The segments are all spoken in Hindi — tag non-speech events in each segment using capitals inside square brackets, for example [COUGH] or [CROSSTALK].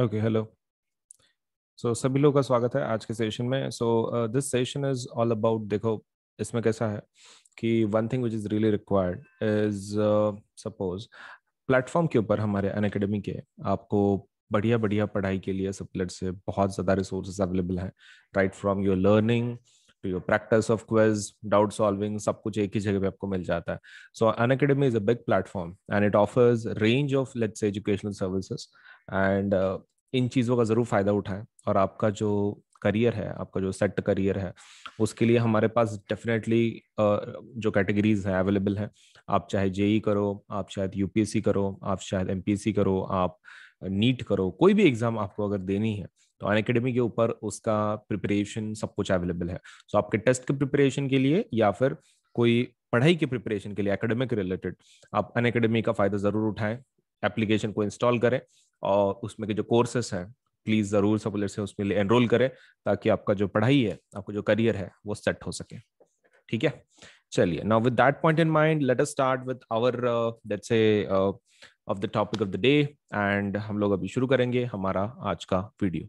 ओके हेलो सो सभी लोगों का स्वागत है आज के सेशन में so this session is all about देखो इसमें कैसा है कि one thing which is really required is suppose platform के ऊपर हमारे अन अकेडमी के आपको बढ़िया बढ़िया पढ़ाई के लिए सबलेट से बहुत ज़्यादा रिसोर्सेज अवेलेबल हैं right from your learning practice of practice doubt solving सब कुछ एक ही जगह पे आपको मिल जाता है so Unacademy is a big platform and it offers range of let's educational services and इन चीज़ों का ज़रूर फ़ायदा उठाएं और आपका जो करियर है आपका जो सेट करियर है उसके लिए हमारे पास डेफिनेटली uh, जो कैटेगरीज हैं अवेलेबल हैं आप चाहे जेई e करो आप शायद यूपीएससी करो आप शायद एमपीएससी करो आप नीट करो कोई भी एग्ज़ाम आपको अगर देनी है तो अन अकेडमी के ऊपर उसका प्रिपरेशन सब कुछ अवेलेबल है सो so, आपके टेस्ट के प्रिपरेशन के लिए या फिर कोई पढ़ाई के प्रिपरेशन के लिए एकेडमिक रिलेटेड आप अन अकेडमी का फ़ायदा ज़रूर उठाएं एप्लीकेशन को इंस्टॉल करें और उसमें के जो कोर्सेस हैं प्लीज़ ज़रूर सब से उसमें लिए एनरोल करें ताकि आपका जो पढ़ाई है आपका जो करियर है वो सेट हो सके ठीक है चलिए now with that point in mind let us start with our let's say of the topic of the day and हम लोग अभी शुरू करेंगे हमारा आज का वीडियो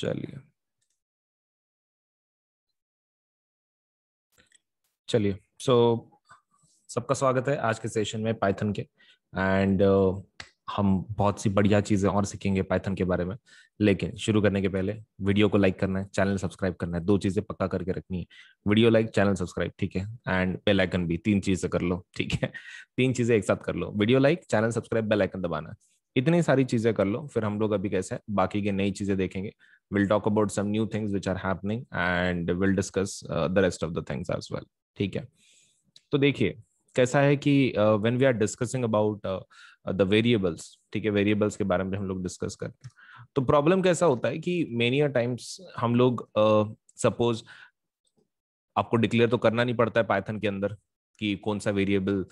चलिए चलिए सो so, सबका स्वागत है आज के सेशन में पाइथन के एंड uh, हम बहुत सी बढ़िया चीजें और सीखेंगे पाइथन के बारे में लेकिन शुरू करने के पहले वीडियो को लाइक करना है चैनल सब्सक्राइब करना है दो चीजें पक्का करके रखनी है वीडियो लाइक चैनल सब्सक्राइब ठीक है एंड बेल आइकन भी तीन चीजें कर लो ठीक है [LAUGHS] तीन चीजें एक साथ कर लो video like channel subscribe bell icon दबाना है इतनी सारी चीजें कर लो फिर हम लोग अभी कैसे बाकी के नई चीजें देखेंगे will talk about some new things which are happening and will discuss the rest of the things as well ठीक है तो देखिए कैसा है कि when we are discussing about the variables ठीक है वेरिएबल्स के बारे में हम लोग डिस्कस करते हैं तो प्रॉब्लम कैसा होता है कि मेनी टाइम्स हम लोग सपोज uh, आपको डिक्लेयर तो करना नहीं पड़ता है पाइथन के अंदर कि कौन सा वेरिएबल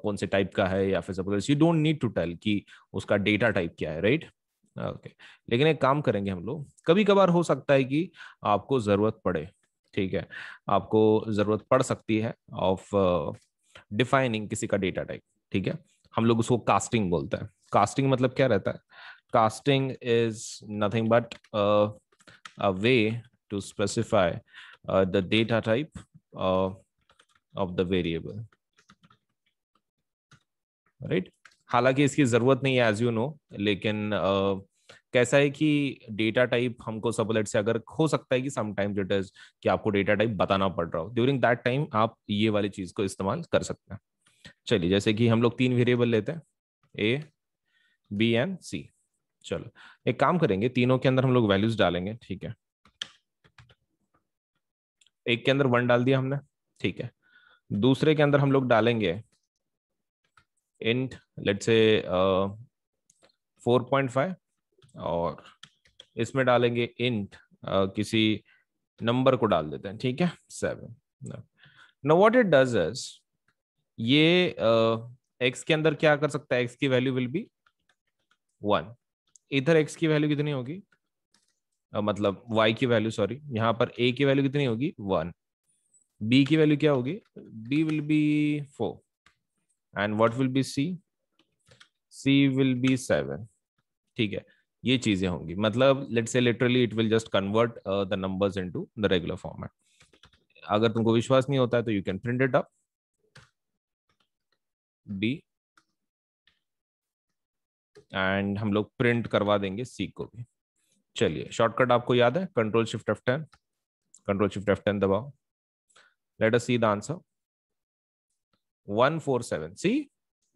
कौन से टाइप का है या फिर suppose you don't need to tell कि उसका डेटा टाइप क्या है राइट right? Okay okay. लेकिन एक काम करेंगे हम लोग कभी कभार हो सकता है कि आपको ज़रूरत पड़े ठीक है आपको ज़रूरत पड़ सकती है ऑफ डिफाइनिंग किसी का डेटा टाइप ठीक है हम लोग उसको कास्टिंग बोलते हैं कास्टिंग मतलब क्या रहता है casting is nothing but a way to specify the data type of the variable right हालांकि इसकी जरूरत नहीं है एज यू नो लेकिन uh, कैसा है कि डेटा टाइप हमको सबलेट से अगर हो सकता है कि समटाइम्स इट इज कि आपको डेटा टाइप बताना पड़ रहा हो ड्यूरिंग दैट टाइम आप ये वाली चीज को इस्तेमाल कर सकते हैं चलिए जैसे कि हम लोग तीन वेरिएबल लेते हैं ए बी एंड सी चलो एक काम करेंगे तीनों के अंदर हम लोग वैल्यूज डालेंगे ठीक है एक के अंदर वन डाल दिया हमने ठीक है दूसरे के अंदर हम लोग डालेंगे int let's say four point five और इसमें डालेंगे इंट uh, किसी नंबर को डाल देते हैं ठीक है seven no what it does is ये एक्स uh, के अंदर क्या कर सकता है एक्स की वैल्यू विल बी वन इधर एक्स की वैल्यू कितनी होगी uh, मतलब वाई की वैल्यू सॉरी यहां पर ए की वैल्यू कितनी होगी वन बी की वैल्यू क्या होगी B will be four and what will be c C will be seven ठीक है ये चीजें होंगी मतलब let's say literally it will just convert the numbers into the regular format अगर तुमको विश्वास नहीं होता है तो you can print it up b and हम लोग प्रिंट करवा देंगे सी को भी चलिए शॉर्टकट आपको याद है control shift F ten control shift F ten दबाओ let us see the answer 147 C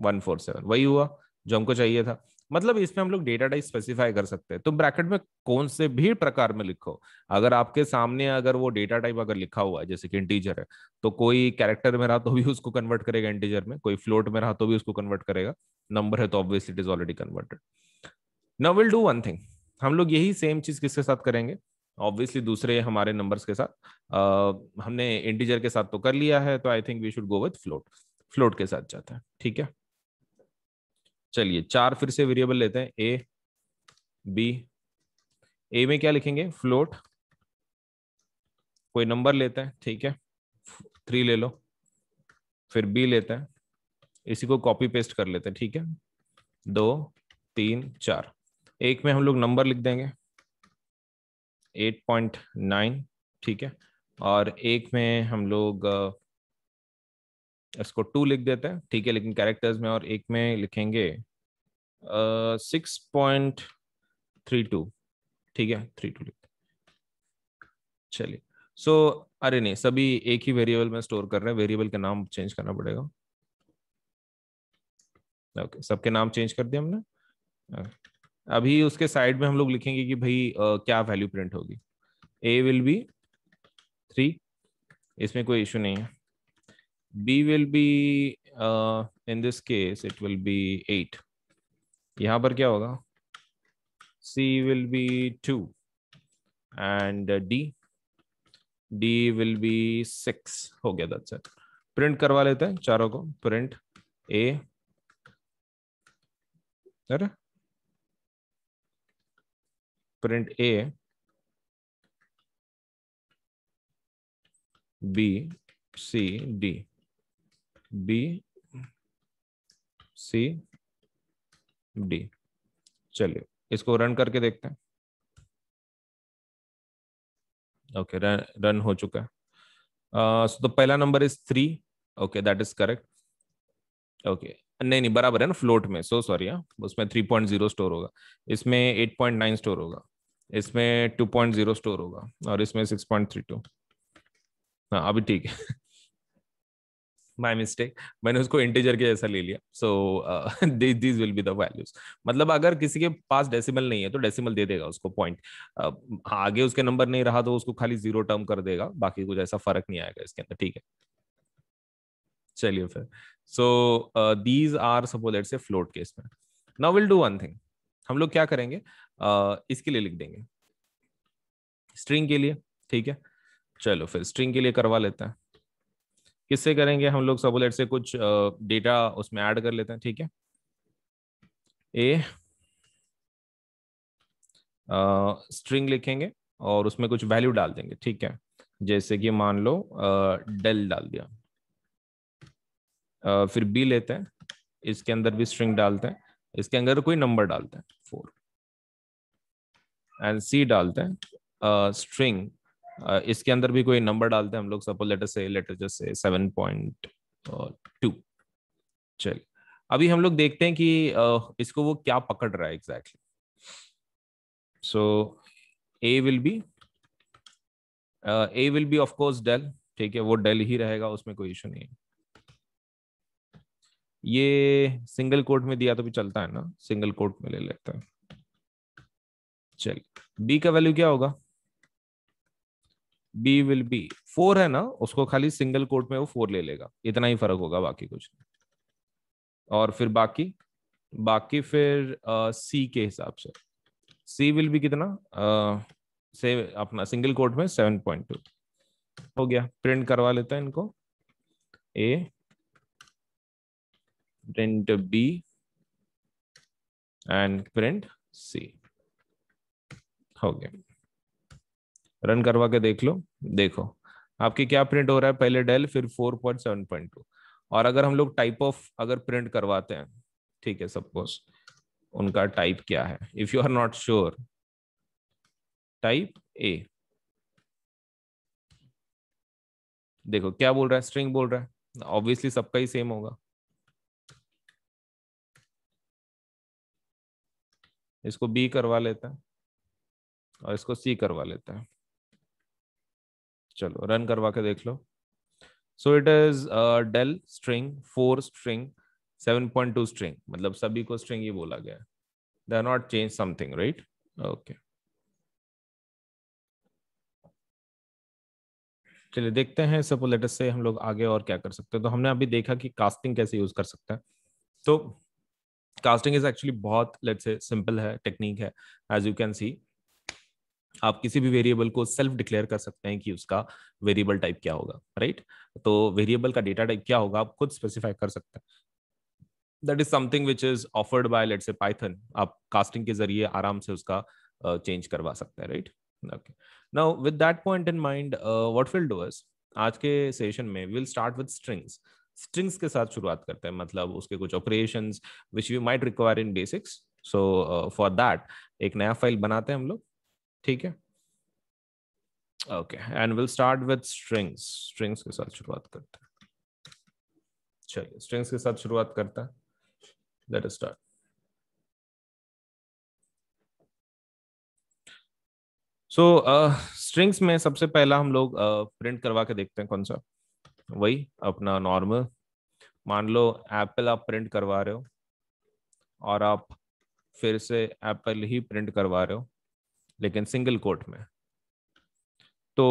147 वही हुआ जो हमको चाहिए था मतलब इसमें हम लोग डेटा टाइप स्पेसिफाई कर सकते हैं तो ब्रैकेट में कौन से भी प्रकार में लिखो अगर आपके सामने अगर वो डेटा टाइप अगर लिखा हुआ है जैसे कि इंटीजर है तो कोई कैरेक्टर में रहा तो भी उसको कन्वर्ट करेगा इंटीजर में कोई फ्लोट में रहा तो भी उसको कन्वर्ट करेगा नंबर है तो obviously it is already converted now will do one thing हम लोग यही सेम चीज किसके साथ करेंगे ऑब्वियसली दूसरे हमारे नंबर्स के साथ आ, हमने इंटीजर के साथ तो कर लिया है तो I think we should go with float float के साथ जाता है ठीक है चलिए चार फिर से वेरिएबल लेते हैं ए बी ए में क्या लिखेंगे फ्लोट कोई नंबर लेते हैं ठीक है थ्री ले लो फिर बी लेते हैं इसी को कॉपी पेस्ट कर लेते हैं ठीक है दो तीन चार एक में हम लोग नंबर लिख देंगे एट पॉइंट नाइन ठीक है और एक में हम लोग इसको टू लिख देते हैं ठीक है लेकिन कैरेक्टर्स में और एक में लिखेंगे सिक्स पॉइंट थ्री टू ठीक है थ्री टू लिख चलिए सो so, अरे नहीं सभी एक ही वेरिएबल में स्टोर कर रहे हैं वेरिएबल का नाम चेंज करना पड़ेगा ओके okay, सबके नाम चेंज कर दिया हमने okay. अभी उसके साइड में हम लोग लिखेंगे कि भाई क्या वैल्यू प्रिंट होगी ए विल बी थ्री इसमें कोई इशू नहीं है B will be in this case it will be eight यहां पर क्या होगा C will be two and D D will be six हो गया दट सर प्रिंट करवा लेते हैं चारों को प्रिंट ए अरे print A, B, C, D. B, C, D. चलिए इसको रन करके देखते हैं ओके रन रन हो चुका है uh, तो पहला number is three okay that is correct okay नहीं नहीं बराबर है ना फ्लोट में सो सॉरी हाँ, उसमें थ्री पॉइंट जीरो स्टोर होगा इसमें एट पॉइंट नाइन स्टोर होगा इसमें 2.0 स्टोर होगा और इसमें 6.32 हाँ अभी ठीक है माई मिस्टेक मैंने उसको इंटीजर के जैसा ले लिया so this will be the values मतलब अगर किसी के पास डेसिमल नहीं है तो डेसिमल दे देगा उसको पॉइंट uh, आगे उसके नंबर नहीं रहा तो उसको खाली जीरो टर्म कर देगा बाकी कुछ ऐसा फर्क नहीं आएगा इसके अंदर ठीक है चलिए फिर so these are suppose late say float case में now will do one thing हम लोग क्या करेंगे इसके लिए लिख देंगे स्ट्रिंग के लिए ठीक है चलो फिर स्ट्रिंग के लिए करवा लेते हैं किससे करेंगे हम लोग सबोलेट से कुछ डेटा उसमें ऐड कर लेते हैं ठीक है ए स्ट्रिंग लिखेंगे और उसमें कुछ वैल्यू डाल देंगे ठीक है जैसे कि मान लो डेल डाल दिया आ, फिर बी लेते हैं इसके अंदर भी स्ट्रिंग डालते हैं इसके अंदर कोई नंबर डालते हैं फोर एंड सी डालते हैं स्ट्रिंग uh, uh, इसके अंदर भी कोई नंबर डालते हैं हम लोग suppose letter say let's just say seven point two चलिए अभी हम लोग देखते हैं कि uh, इसको वो क्या पकड़ रहा है exactly so A will be A will be of course Dell ठीक है वो डेल ही रहेगा उसमें कोई इशू नहीं है ये सिंगल कोट में दिया तो भी चलता है ना सिंगल कोट में ले लेता है चलिए बी का वैल्यू क्या होगा बी विल बी फोर है ना उसको खाली सिंगल कोट में वो फोर ले लेगा इतना ही फर्क होगा बाकी कुछ नहीं और फिर बाकी बाकी फिर सी के हिसाब से सी विल बी कितना से अपना सिंगल कोट में सेवन पॉइंट टू हो गया प्रिंट करवा लेते हैं इनको A print B and print C हो गया रन करवा के देख लो देखो आपके क्या प्रिंट हो रहा है पहले डेल फिर four point seven point two और अगर हम लोग टाइप ऑफ अगर प्रिंट करवाते हैं ठीक है सपोज उनका टाइप क्या है if you are not sure type A देखो क्या बोल रहा है स्ट्रिंग बोल रहा है ऑब्वियसली सबका ही सेम होगा इसको बी करवा लेता है और इसको सी करवा लेते हैं चलो रन करवा के देख लो so it is Dell string four string seven point two string मतलब सभी को स्ट्रिंग ही बोला गया they are not change something right okay चलिए देखते हैं सब लेटर से हम लोग आगे और क्या कर सकते हैं तो हमने अभी देखा कि कास्टिंग कैसे यूज कर सकते हैं तो कास्टिंग इज एक्चुअली बहुत लेट से सिंपल है टेक्निक है एज यू कैन सी आप किसी भी वेरिएबल को सेल्फ डिक्लेयर कर सकते हैं कि उसका वेरिएबल टाइप क्या होगा राइट right? तो वेरिएबल का डेटा टाइप क्या होगा आप खुद स्पेसिफाई कर सकते हैं that is something which is offered by let's a Python आप कास्टिंग के जरिए आराम से उसका चेंज uh, करवा सकते हैं right okay now with that point in mind what will do us आज के सेशन में will start with strings strings के साथ शुरुआत करते हैं मतलब उसके कुछ operations which you might require in basics so for that एक नया फाइल बनाते हैं हम लोग ठीक है okay and will start with strings strings के साथ शुरुआत करते हैं चलिए स्ट्रिंग्स के साथ शुरुआत करता है लेट स्टार्ट सो स्ट्रिंग्स में सबसे पहला हम लोग प्रिंट uh, करवा के देखते हैं कौन सा वही अपना नॉर्मल मान लो एप्पल आप प्रिंट करवा रहे हो और आप फिर से एप्पल ही प्रिंट करवा रहे हो लेकिन सिंगल कोर्ट में तो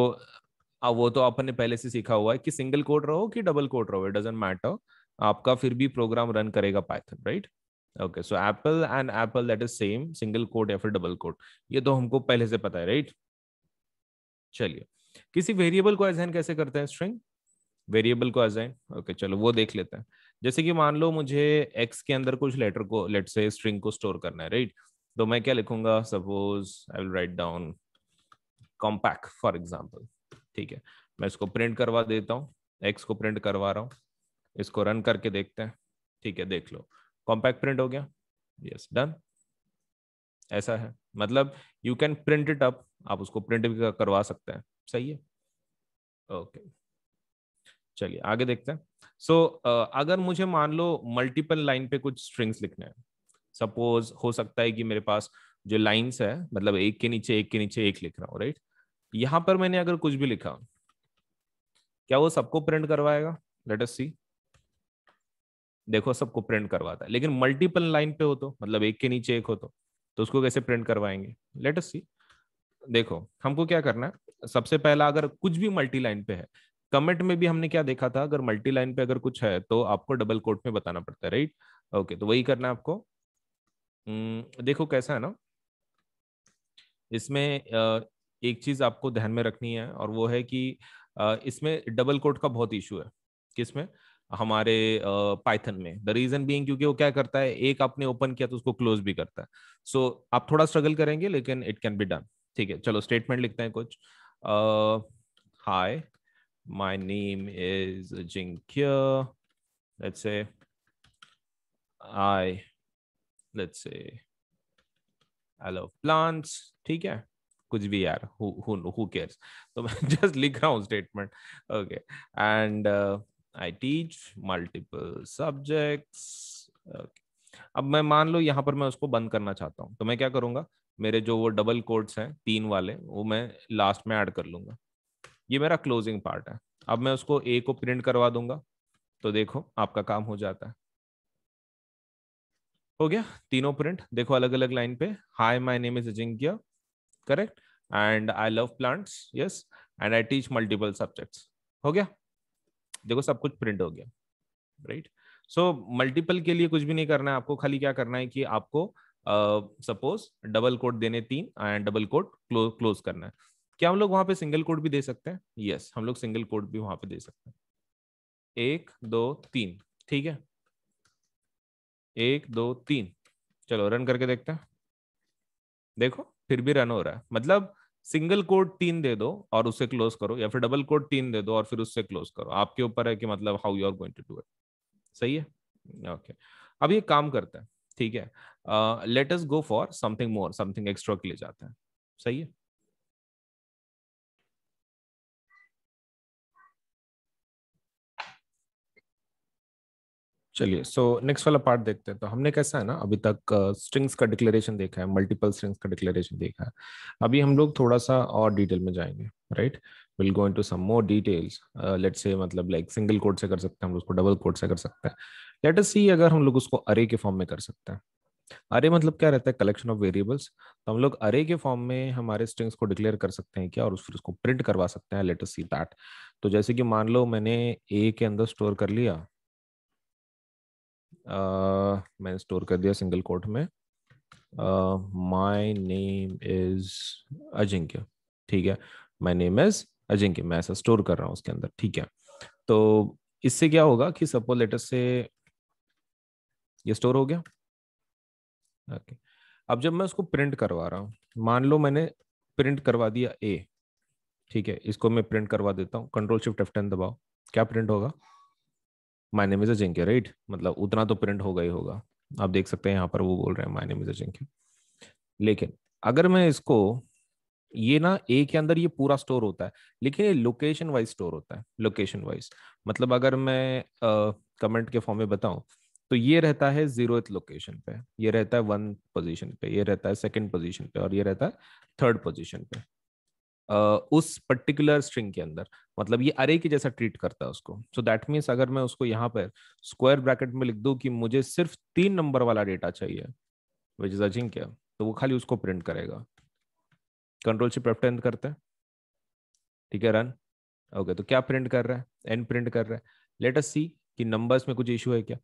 अब वो तो आपने पहले से सीखा हुआ है कि सिंगल कोड रहो कि डबल कोड रहो इट डजेंट मैटर आपका फिर भी प्रोग्राम रन करेगा Python right okay so apple and apple that is same single quote या फिर डबल कोड ये तो हमको पहले से पता है राइट चलिए किसी वेरिएबल को असाइन कैसे करते हैं स्ट्रिंग वेरिएबल को असाइन ओके चलो वो देख लेते हैं जैसे कि मान लो मुझे एक्स के अंदर कुछ लेटर को लेट से स्ट्रिंग को स्टोर करना है राइट right? तो मैं क्या लिखूंगा suppose I will write down compact for example ठीक है मैं इसको प्रिंट करवा देता हूँ एक्स को प्रिंट करवा रहा हूँ इसको रन करके देखते हैं ठीक है देख लो कॉम्पैक्ट प्रिंट हो गया यस डन ऐसा है मतलब you can print it up आप उसको प्रिंट भी करवा सकते हैं सही है ओके okay. चलिए आगे देखते हैं सो so, uh, अगर मुझे मान लो मल्टीपल लाइन पे कुछ स्ट्रिंग्स लिखने हैं सपोज हो सकता है कि मेरे पास जो लाइंस है मतलब एक के नीचे एक के नीचे एक लिख रहा हूँ राइट यहाँ पर मैंने अगर कुछ भी लिखा क्या वो सबको प्रिंट करवाएगा लेट अस सी देखो सबको प्रिंट करवाता है लेकिन मल्टीपल लाइन पे हो तो मतलब एक के नीचे एक हो तो तो उसको कैसे प्रिंट करवाएंगे लेट अस सी देखो हमको क्या करना है सबसे पहला अगर कुछ भी मल्टी लाइन पे है कमेंट में भी हमने क्या देखा था अगर मल्टी लाइन पे अगर कुछ है तो आपको डबल कोट में बताना पड़ता है राइट ओके तो वही करना है आपको हम्म, देखो कैसा है ना इसमें एक चीज आपको ध्यान में रखनी है और वो है कि इसमें डबल कोट का बहुत इशू है किसमें हमारे पाइथन में द रीजन बींग क्योंकि वो क्या करता है एक आपने ओपन किया तो उसको क्लोज भी करता है सो so, आप थोड़ा स्ट्रगल करेंगे लेकिन इट कैन बी डन ठीक है चलो स्टेटमेंट लिखते हैं कुछ हाय माय नेम इज जिंक्य let's say I let's say I love plants ठीक है कुछ भी यार हु केयर्स [LAUGHS] तो मैं जस्ट लिख रहा हूँ statement okay and I teach multiple subjects अब मैं मान लो यहाँ पर मैं उसको बंद करना चाहता हूँ तो मैं क्या करूँगा मेरे जो वो डबल कोड्स हैं तीन वाले वो मैं लास्ट में ऐड कर लूंगा ये मेरा क्लोजिंग पार्ट है अब मैं उसको ए को प्रिंट करवा दूंगा तो देखो आपका काम हो जाता है हो गया तीनों प्रिंट देखो अलग अलग लाइन पे hi my name is Ajinkya correct and I love plants yes and I teach multiple subjects हो गया देखो सब कुछ प्रिंट हो गया राइट सो मल्टीपल के लिए कुछ भी नहीं करना है आपको खाली क्या करना है कि आपको सपोज डबल कोड देने तीन एंड डबल कोड क्लोज करना है क्या हम लोग वहां पे सिंगल कोड भी दे सकते हैं यस yes, हम लोग सिंगल कोड भी वहां पे दे सकते हैं एक दो तीन ठीक है एक दो तीन चलो रन करके देखते हैं देखो फिर भी रन हो रहा है मतलब सिंगल कोड तीन दे दो और उसे क्लोज करो या फिर डबल कोड तीन दे दो और फिर उससे क्लोज करो आपके ऊपर है कि मतलब how you are going to do it सही है ओके okay. अब ये काम करता है ठीक है let us go for something more something extra के लिए जाता है सही है चलिए सो नेक्स्ट वाला पार्ट देखते हैं तो हमने कैसा है ना अभी तक स्ट्रिंग्स uh, का डिक्लेरेशन देखा है मल्टीपल स्ट्रिंग्स का डिक्लेरेशन देखा है अभी हम लोग थोड़ा सा और डिटेल में जाएंगे right will go into some more details let say मतलब लाइक सिंगल कोड से कर सकते हैं हम लोग उसको डबल कोड से कर सकते हैं लेट अस सी अगर हम लोग उसको अरे के फॉर्म में कर सकते हैं अरे मतलब क्या रहता है कलेक्शन ऑफ वेरिएबल्स तो हम लोग अरे के फॉर्म में हमारे स्ट्रिंग्स को डिक्लेयर कर सकते हैं क्या और उस फिर उसको प्रिंट करवा सकते हैं लेट अस सी दैट तो जैसे कि मान लो मैंने ए के अंदर स्टोर कर लिया मैंने स्टोर कर दिया सिंगल कोट में माय नेम इज अजिंक्य ठीक है माय नेम इज अजिंक्य मैं ऐसा स्टोर कर रहा हूँ उसके अंदर ठीक है तो इससे क्या होगा कि सपोज लेटर से ये स्टोर हो गया ओके अब जब मैं उसको प्रिंट करवा रहा हूँ मान लो मैंने प्रिंट करवा दिया ए ठीक है इसको मैं प्रिंट करवा देता हूँ कंट्रोल शिफ्ट एफ टेन दबाओ क्या प्रिंट होगा my name is Ajinkya right मतलब उतना तो प्रिंट होगा ही होगा आप देख सकते हैं यहाँ पर वो बोल रहे हैं माय नेम इज अजिंक्य लेकिन अगर मैं इसको ये ना ए के अंदर ये पूरा स्टोर होता है लेकिन ये लोकेशन वाइज स्टोर होता है लोकेशन वाइज मतलब अगर मैं कमेंट के फॉर्म में बताऊं तो ये रहता है जीरो लोकेशन पे ये रहता है वन पोजीशन पे ये रहता है सेकंड पोजीशन पे और ये रहता है थर्ड पोजीशन पे उस पर्टिकुलर स्ट्रिंग के अंदर मतलब ये अरे के जैसा ट्रीट करता है उसको सो दैट मीन्स अगर मैं उसको यहाँ पर स्क्वायर ब्रैकेट में लिख दूँ कि मुझे सिर्फ तीन नंबर वाला डेटा चाहिए विच इज अजिंक तो वो खाली उसको प्रिंट करेगा कंट्रोल शिप एफ करते हैं ठीक है रन ओके तो क्या प्रिंट कर रहा है एन प्रिंट कर रहा है अस सी कि नंबर्स में कुछ इशू है क्या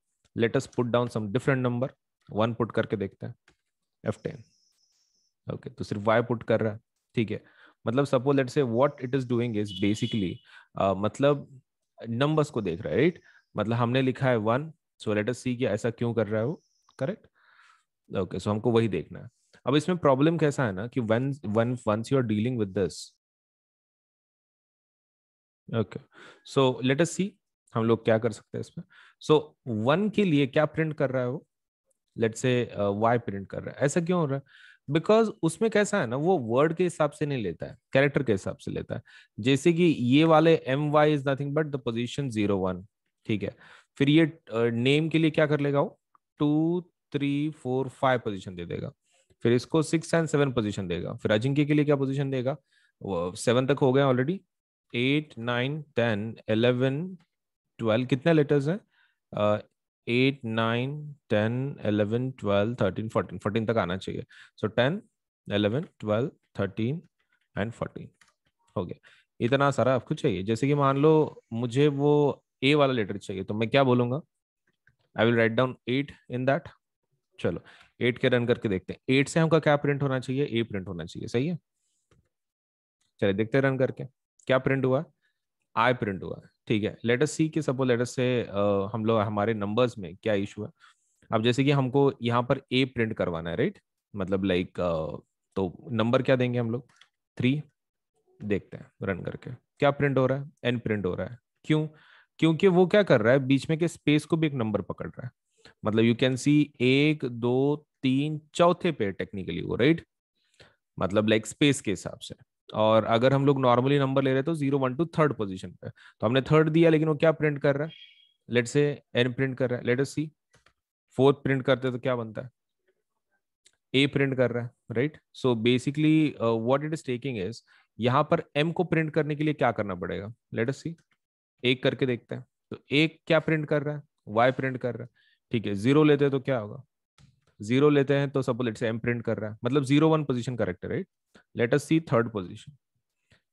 us put down some different number one put करके देखते हैं एफ टेन ओके तो सिर्फ वाई पुट कर रहा है ठीक है मतलब suppose late say what it is doing is basically मतलब नंबर्स को देख रहा है राइट मतलब हमने लिखा है वन सो लेट अस सी कि ऐसा क्यों कर रहा है वो करेक्ट ओके सो हमको वही देखना है अब इसमें प्रॉब्लम कैसा है ना कि one one once you are dealing with this okay so let us see हम लोग क्या कर सकते हैं इसमें सो so, वन के लिए क्या प्रिंट कर रहा है वो लेट से वाई प्रिंट कर रहा है ऐसा क्यों हो रहा है बिकॉज उसमें कैसा है ना वो वर्ड के हिसाब से नहीं लेता है कैरेक्टर के हिसाब से लेता है जैसे कि ये वाले M Y is nothing but the position zero one ठीक है फिर ये नेम के लिए क्या कर लेगा वो two three four five position दे देगा फिर इसको सिक्स एंड सेवन पोजिशन देगा फिर अजिंक्य के लिए क्या पोजिशन देगा सेवन तक हो गए already eight nine ten eleven twelve कितने लेटर्स हैं eight nine ten eleven twelve thirteen fourteen fourteen तक आना चाहिए so ten eleven twelve thirteen and fourteen हो गया इतना सारा आपको चाहिए जैसे कि मान लो मुझे वो ए वाला लेटर चाहिए तो मैं क्या बोलूंगा I will write down eight in that चलो एट के रन करके देखते हैं एट से हमका क्या प्रिंट होना चाहिए ए प्रिंट होना चाहिए सही है चलिए देखते हैं रन करके क्या प्रिंट हुआ आई प्रिंट हुआ ठीक है लेट अस सी कि सपोज लेट अस से हम लोग हमारे नंबर्स में क्या इशू है अब जैसे कि हमको यहाँ पर ए प्रिंट करवाना है राइट मतलब लाइक like, तो नंबर क्या देंगे हम लोग थ्री देखते हैं रन करके क्या प्रिंट हो रहा है एन प्रिंट हो रहा है क्यों क्योंकि वो क्या कर रहा है बीच में के स्पेस को भी एक नंबर पकड़ रहा है मतलब यू कैन सी एक दो तीन चौथे पे टेक्निकली वो राइट मतलब लाइक स्पेस के हिसाब से और अगर हम लोग नॉर्मली नंबर ले रहे तो zero one two third position पे तो हमने थर्ड दिया लेकिन वो क्या प्रिंट कर रहा है लेट से एन प्रिंट कर रहा है let's see fourth print करते तो क्या बनता है ए प्रिंट कर रहा है right so basically what it is taking is यहाँ पर एम को प्रिंट करने के लिए क्या करना पड़ेगा लेट एस सी एक करके देखते हैं तो एक क्या प्रिंट कर रहा है वाई प्रिंट कर रहा है ठीक है जीरो लेते तो क्या होगा जीरो लेते हैं तो suppose late say M print कर रहा है मतलब जीरो वन पोजिशन करेक्ट है right let us see third position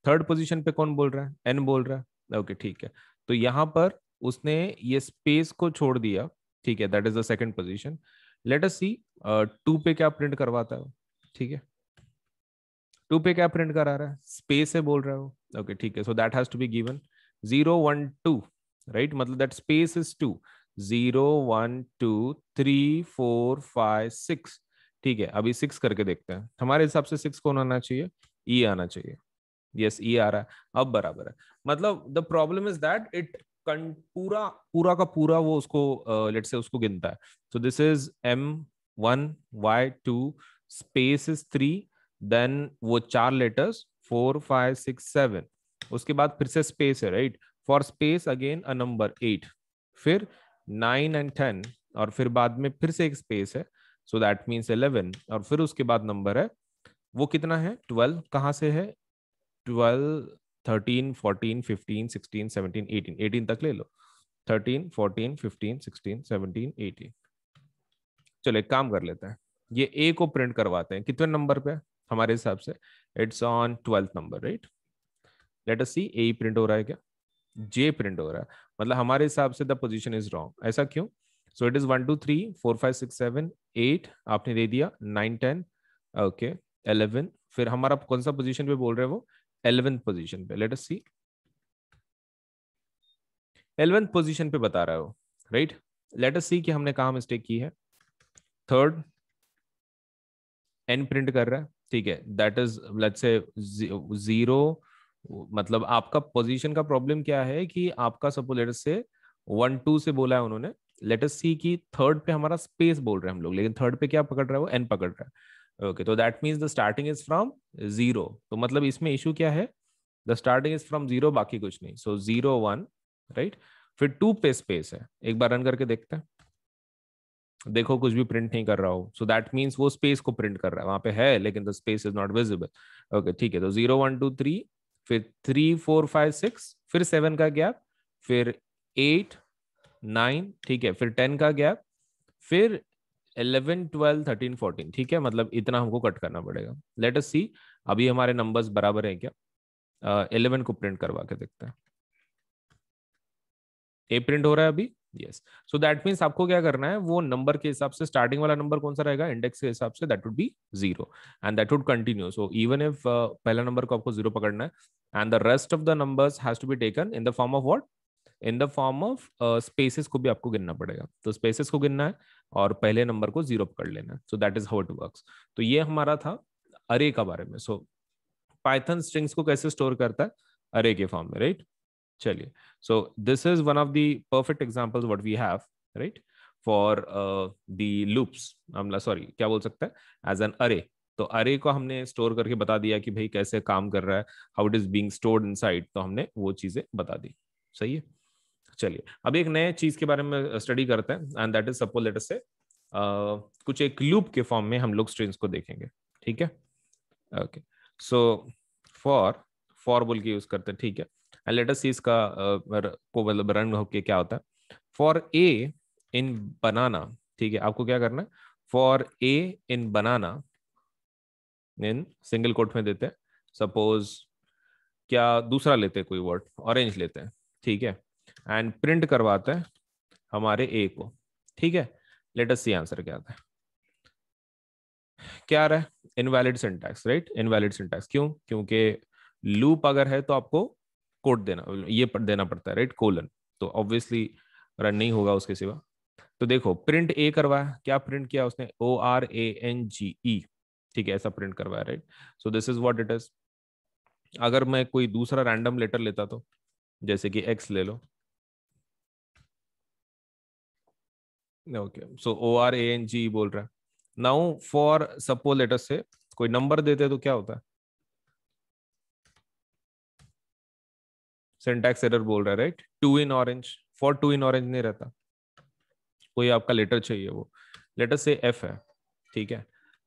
third position पे कौन बोल रहा है एन बोल रहा है ओके ठीक है तो यहाँ पर उसने ये स्पेस को छोड़ दिया ठीक है that is the second position let us see two पे क्या प्रिंट करवाता है ठीक है टू पे क्या प्रिंट करा रहा है स्पेस से बोल रहा है ओके ठीक है so that has to be given zero one two right मतलब that space is two zero one two three four five six ठीक है अभी सिक्स करके देखते हैं हमारे हिसाब से सिक्स कौन आना चाहिए ई e आना चाहिए यस ई e आ रहा है अब बराबर है मतलब the problem is that it पूरा पूरा का पूरा वो उसको लेट uh, से उसको गिनता है so this is M one Y two space is three then वो चार letters four five six seven उसके बाद फिर से स्पेस है right for space again a number eight फिर नाइन एंड टेन और फिर बाद में फिर से एक स्पेस है सो दैट मीन्स इलेवन और फिर उसके बाद नंबर है वो कितना है ट्वेल्व कहाँ से है twelve thirteen fourteen fifteen sixteen seventeen eighteen eighteen तक ले लो thirteen fourteen fifteen sixteen seventeen eighteen चलो एक काम कर लेते हैं ये ए को प्रिंट करवाते हैं कितने नंबर पे हमारे हिसाब से it's on twelfth number right let us see A print हो रहा है क्या जे प्रिंट हो रहा है मतलब हमारे हिसाब से द पोजिशन इज रॉन्ग ऐसा क्यों so it is one two three four five six seven eight आपने दे दिया नाइन टेन ओके एलेवन फिर हमारा कौन सा पोजिशन पे बोल रहे वो एलेवेंथ पोजिशन पे लेट सी एलेवेंथ पोजिशन पे बता रहा है वो राइट लेट सी कि हमने कहा मिस्टेक की है थर्ड एन प्रिंट कर रहा है ठीक है that is let say zero मतलब आपका पोजीशन का प्रॉब्लम क्या है कि आपका सपोज लेटर से वन टू से बोला है उन्होंने लेटर सी की थर्ड पे हमारा स्पेस बोल रहे हैं हम लोग लेकिन थर्ड पे क्या पकड़ रहा है वो एन पकड़ रहा है ओके तो that means the starting is from zero तो मतलब इसमें इशू क्या है the starting is from zero बाकी कुछ नहीं सो जीरो वन राइट फिर टू पे स्पेस है एक बार रन करके देखते हैं देखो कुछ भी प्रिंट नहीं कर रहा हो सो दैट मीन्स वो स्पेस को प्रिंट कर रहा है वहां पे है लेकिन the space is not visible okay ठीक है तो जीरो वन टू थ्री फिर थ्री फोर फाइव सिक्स फिर सेवन का गैप फिर एट नाइन ठीक है फिर टेन का गैप फिर इलेवन ट्वेल्व थर्टीन फोर्टीन ठीक है मतलब इतना हमको कट करना पड़ेगा लेट अस सी अभी हमारे नंबर्स बराबर हैं क्या इलेवन uh, को प्रिंट करवा के देखते हैं ए प्रिंट हो रहा है अभी यस सो दैट मीन्स आपको क्या करना है वो नंबर के हिसाब से स्टार्टिंग वाला नंबर कौन सा रहेगा इंडेक्स के हिसाब से that would be zero and that would continue so even if पहला नंबर को आपको जीरो पकड़ना है and the rest of the numbers has to be taken in the form of what in the form of spaces को भी आपको गिनना पड़ेगा तो स्पेसिस को गिनना है और पहले नंबर को जीरो पकड़ लेना है so that is how it work तो ये हमारा था अरे का बारे में सो पाइथन स्ट्रिंग्स को कैसे स्टोर करता है अरे के फॉर्म में राइट right? चलिए so this is one of the perfect example what we have right for the loops sorry क्या बोल सकते हैं एज एन अरे तो अरे को हमने स्टोर करके बता दिया कि भाई कैसे काम कर रहा है how it is being stored side तो हमने वो चीजें बता दी सही है चलिए अब एक नए चीज के बारे में स्टडी uh, करते हैं and that is suppose late say कुछ एक लूप के फॉर्म में हम लोग स्ट्रिंग्स को देखेंगे ठीक है ओके सो फॉर फॉर बोल के यूज करते हैं ठीक है एंड लेटर सी इसका को मतलब रन होके क्या होता है फॉर ए इन बनाना ठीक है आपको क्या करना है for a in banana in single quote में देते हैं सपोज क्या दूसरा लेते हैं कोई वर्ड ऑरेंज लेते हैं ठीक है एंड प्रिंट करवाते हैं हमारे ए को ठीक है लेटर सी आंसर क्या आता है क्या रहा है invalid syntax right invalid syntax क्यों क्योंकि लूप अगर है तो आपको कोट देना ये देना पड़ता है राइट कोलन तो ऑब्वियसली रन नहीं होगा उसके सिवा तो देखो प्रिंट ए करवाया क्या प्रिंट किया उसने ओ आर ए एन जी ई ठीक है ऐसा प्रिंट करवाया right so this is what it is अगर मैं कोई दूसरा रैंडम लेटर लेता तो जैसे कि एक्स ले लो okay so O R A N G बोल रहा है नाउ फॉर सपोज लेटर से कोई नंबर देते तो क्या होता है सिंटैक्स एरर बोल रहा है right two in orange for two in orange नहीं रहता कोई आपका लेटर चाहिए वो लेटर से एफ है ठीक है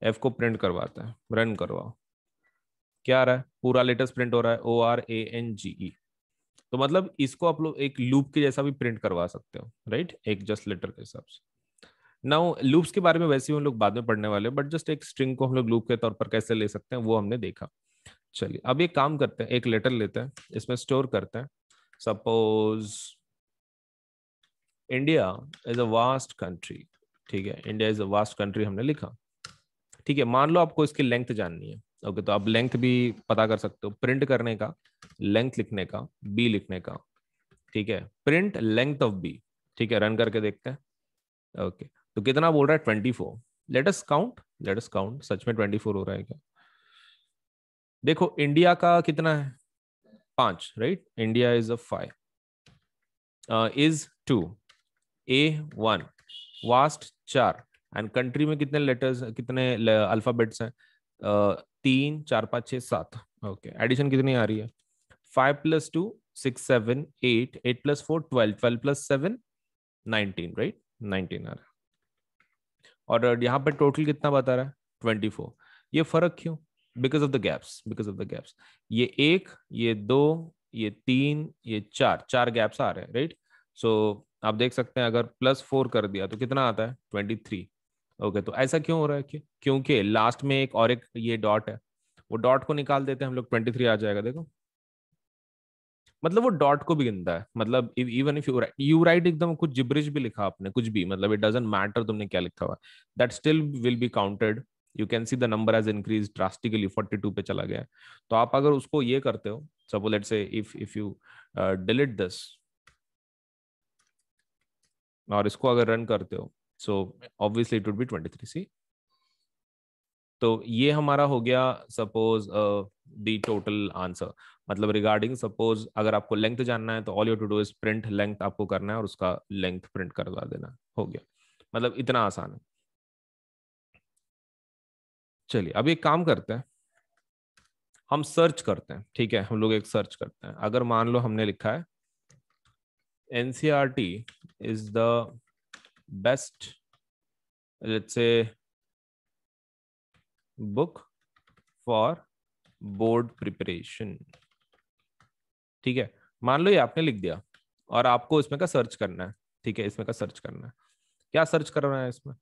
एफ को प्रिंट करवाते हैं रन करवाओ क्या आ रहा है पूरा लेटर्स प्रिंट हो रहा है ओ आर ए एन जी ई तो मतलब इसको आप लोग एक लूप के जैसा भी प्रिंट करवा सकते हो राइट एक जस्ट लेटर के हिसाब से नाउ लूप्स के बारे में वैसे ही हम लोग बाद में पढ़ने वाले बट जस्ट एक स्ट्रिंग को हम लोग लूप के तौर पर कैसे ले सकते हैं वो हमने देखा चलिए अब एक काम करते हैं एक लेटर लेते हैं इसमें स्टोर करते हैं suppose India is a vast country ठीक है India is a vast country हमने लिखा ठीक है मान लो आपको इसकी लेंथ जाननी है ओके okay, तो आप लेंथ भी पता कर सकते हो प्रिंट करने का लेंथ लिखने का बी लिखने का ठीक है प्रिंट लेंथ ऑफ बी ठीक है रन करके देखते हैं ओके okay, तो कितना बोल रहा है twenty four let's count let's count सच में ट्वेंटी फोर हो रहा है क्या देखो इंडिया का कितना है पांच right India is a five is two a one vast चार एंड कंट्री में कितने लेटर्स कितने अल्फाबेट्स हैं uh, तीन चार पाँच छः सात ओके एडिशन कितनी आ रही है five plus two six seven eight eight plus four twelve twelve plus seven nineteen right nineteen आ रहा है और यहाँ पर टोटल कितना बता रहा है ट्वेंटी फोर ये फर्क क्यों because of the gaps because of the gaps ये एक ये दो ये तीन ये चार चार गैप्स आ रहे हैं राइट सो आप देख सकते हैं अगर प्लस फोर कर दिया तो कितना आता है ट्वेंटी थ्री ओके तो ऐसा क्यों हो रहा है क्योंकि लास्ट में एक और एक ये डॉट है वो डॉट को निकाल देते हैं हम लोग ट्वेंटी थ्री आ जाएगा देखो मतलब वो डॉट को भी गिनता है मतलब even if you write you write एकदम कुछ जिब्रिज भी लिखा आपने कुछ भी मतलब इट डजेंट मैटर तुमने क्या लिखा हुआ that still will be counted you can see the number as increase drastically forty two पे चला गया तो आप अगर उसको ये करते हो suppose late say if if you delete this और इसको अगर रन करते हो so obviously it would be twenty three see तो ये हमारा हो गया सपोज द टोटल आंसर मतलब रिगार्डिंग सपोज अगर आपको लेंथ जानना है तो all you to do is print length आपको करना है और उसका लेंथ प्रिंट करवा देना हो गया मतलब इतना आसान है चलिए अब एक काम करते हैं हम सर्च करते हैं ठीक है हम लोग एक सर्च करते हैं अगर मान लो हमने लिखा है एनसीआरटी इज द बेस्ट से बुक फॉर बोर्ड प्रिपरेशन ठीक है मान लो ये आपने लिख दिया और आपको इसमें का सर्च करना है ठीक है इसमें का सर्च करना है क्या सर्च करना है इसमें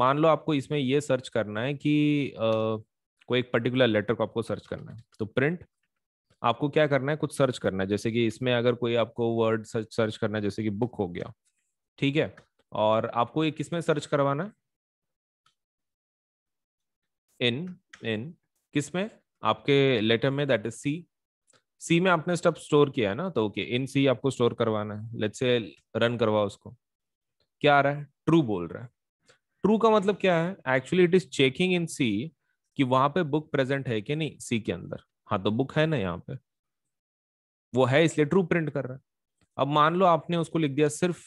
मान लो आपको इसमें ये सर्च करना है कि आ, कोई एक पर्टिकुलर लेटर को आपको सर्च करना है तो प्रिंट आपको क्या करना है कुछ सर्च करना है जैसे कि इसमें अगर कोई आपको वर्ड सर्च सर्च करना है जैसे कि बुक हो गया ठीक है और आपको ये किसमें सर्च करवाना है इन इन किसमें आपके लेटर में दैट इज सी सी में आपने स्टफ स्टोर किया है ना तो ओके इन सी आपको स्टोर करवाना है लेट से रन करवाओ उसको क्या आ रहा है ट्रू बोल रहा है ट्रू का मतलब क्या है actually it is checking in see कि वहां पे बुक प्रेजेंट है कि नहीं सी के अंदर हाँ तो बुक है ना यहाँ पे वो है इसलिए ट्रू प्रिंट कर रहा है अब मान लो आपने उसको लिख दिया सिर्फ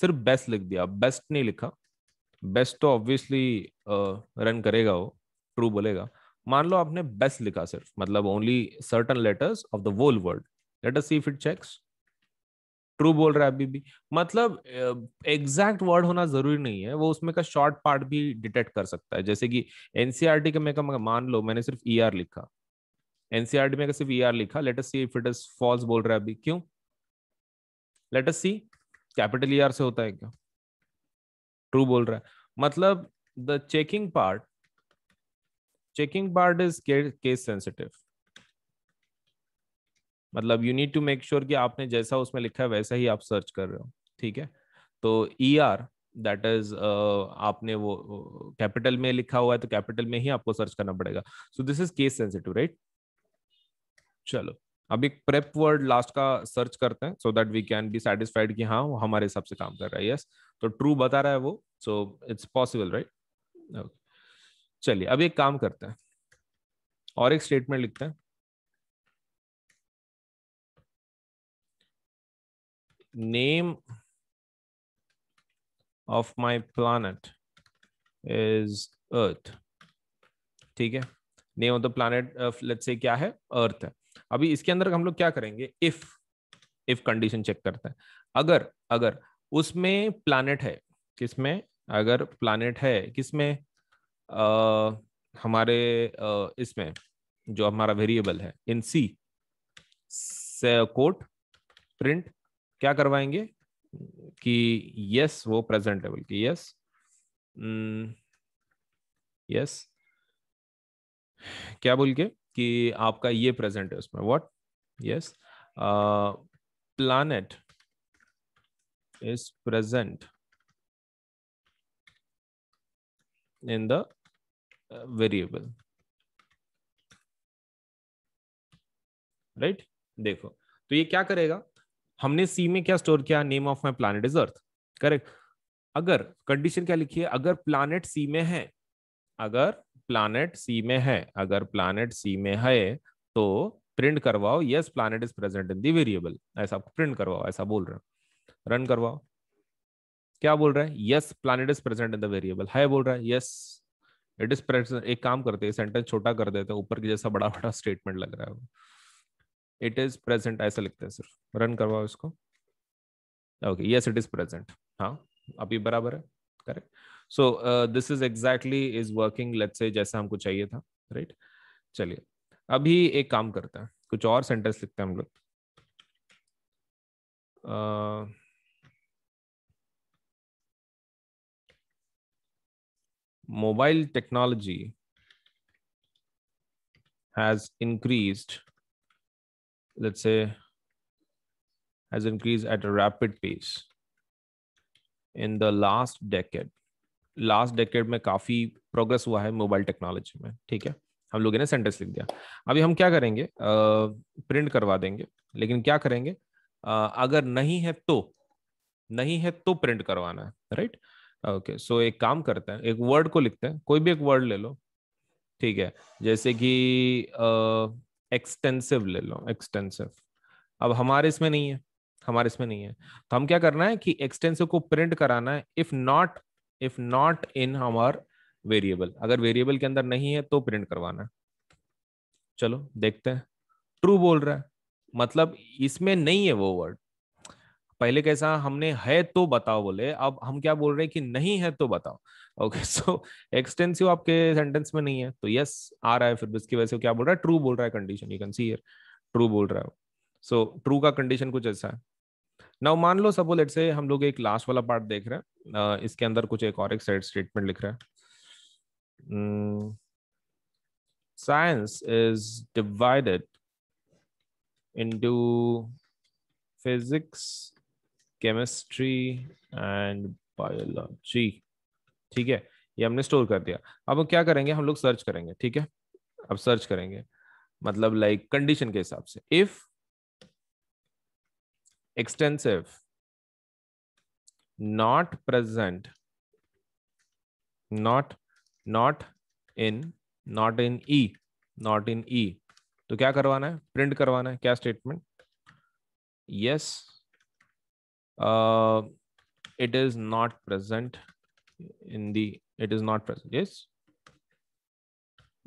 सिर्फ बेस्ट लिख दिया बेस्ट नहीं लिखा बेस्ट तो ऑब्वियसली रन करेगा वो ट्रू बोलेगा मान लो आपने बेस्ट लिखा सिर्फ मतलब only certain letters of the whole world let see if it checks true बोल रहा है अभी भी मतलब एग्जैक्ट वर्ड होना जरूरी नहीं है वो उसमें का शॉर्ट पार्ट भी डिटेक्ट कर सकता है जैसे कि एनसीआरटी e का मैं का मान लो मैंने सिर्फ ई e ER लिखा एनसीआरटी e में सिर्फ ई ER लिखा letter see if it is false बोल रहा है अभी क्यों letter see capital E ER से होता है क्या ट्रू बोल रहा है मतलब the checking part checking part is case sensitive मतलब you need to make sure कि आपने जैसा उसमें लिखा है वैसा ही आप सर्च कर रहे हो ठीक है तो ई आर दैट इज आपने वो कैपिटल में लिखा हुआ है तो कैपिटल में ही आपको सर्च करना पड़ेगा so this is case sensitive right चलो अब एक प्रेप वर्ड लास्ट का सर्च करते हैं so that we can be satisfied कि हाँ वो हमारे हिसाब से काम कर रहा है यस तो ट्रू बता रहा है वो सो इट्स पॉसिबल राइट चलिए अब एक काम करते हैं और एक स्टेटमेंट लिखते हैं name of my planet is Earth. ठीक है name of the planet let's say क्या है अर्थ है अभी इसके अंदर हम लोग क्या करेंगे इफ इफ कंडीशन चेक करते हैं अगर अगर उसमें प्लानट है किसमें अगर प्लानट है किसमें हमारे इसमें जो हमारा वेरिएबल है इन सी कोट प्रिंट क्या करवाएंगे कि यस वो प्रेजेंट लेवल की यस यस mm, क्या बोल के कि आपका ये प्रेजेंट है उसमें what yes uh, planet is present in the variable right देखो तो ये क्या करेगा हमने सी में क्या स्टोर किया name of my planet is earth correct अगर कंडीशन क्या लिखी है अगर प्लानट सी में है अगर प्लानट सी में है अगर प्लानट सी में है तो प्रिंट करवाओ yes planet is present in the variable ऐसा प्रिंट करवाओ ऐसा बोल रहे रन करवाओ क्या बोल रहे हैं yes planet is present in the variable है बोल रहा है यस इट इज प्रेजेंट एक काम करते हैं सेंटेंस छोटा कर देते हैं ऊपर की जैसा बड़ा बड़ा स्टेटमेंट लग रहा है इट इज प्रेजेंट ऐसा लिखते हैं सिर्फ रन करवाओ इसको okay yes it is present हाँ अभी बराबर है correct so this is exactly is working let's say जैसा हमको चाहिए था राइट right? चलिए अभी एक काम करते हैं कुछ और सेंटेंस लिखते हैं हम लोग mobile technology has increased let's say, has increased at a rapid pace in the last decade. Last decade में काफी प्रोग्रेस हुआ है मोबाइल टेक्नोलॉजी में ठीक है हम लोगों ने सेंटेंस लिख दिया अभी हम क्या करेंगे प्रिंट करवा देंगे लेकिन क्या करेंगे आ, अगर नहीं है तो नहीं है तो प्रिंट करवाना है राइट ओके सो एक काम करते हैं एक वर्ड को लिखते हैं कोई भी एक वर्ड ले लो ठीक है जैसे कि एक्सटेंसिव ले लो एक्सटेंसिव अब हमारे इसमें नहीं है हमारे इसमें नहीं है तो हम क्या करना है कि एक्सटेंसिव को प्रिंट कराना है if not if not in हमार वेरिएबल अगर वेरिएबल के अंदर नहीं है तो प्रिंट करवाना है चलो देखते हैं ट्रू बोल रहा है मतलब इसमें नहीं है वो वर्ड पहले कैसा हमने है तो बताओ बोले अब हम क्या बोल रहे हैं कि नहीं है तो बताओ ओके सो एक्सटेंसिव आपके सेंटेंस में नहीं है तो यस आ रहा है फिर इसकी वजह से क्या बोल रहा है ट्रू बोल रहा है condition you can see here true बोल रहा है सो so, ट्रू का कंडीशन कुछ ऐसा है नाउ मान लो सपोज लेट से हम लोग एक लास्ट वाला पार्ट देख रहे हैं इसके अंदर कुछ एक और एक साइड स्टेटमेंट लिख रहा है science is divided into physics chemistry and biology ठीक है ये हमने स्टोर कर दिया अब हम क्या करेंगे हम लोग सर्च करेंगे ठीक है अब सर्च करेंगे मतलब लाइक कंडीशन के हिसाब से if extensive not present not not in not in E not in E तो क्या करवाना है प्रिंट करवाना है क्या statement yes it is not present in the it is not present yes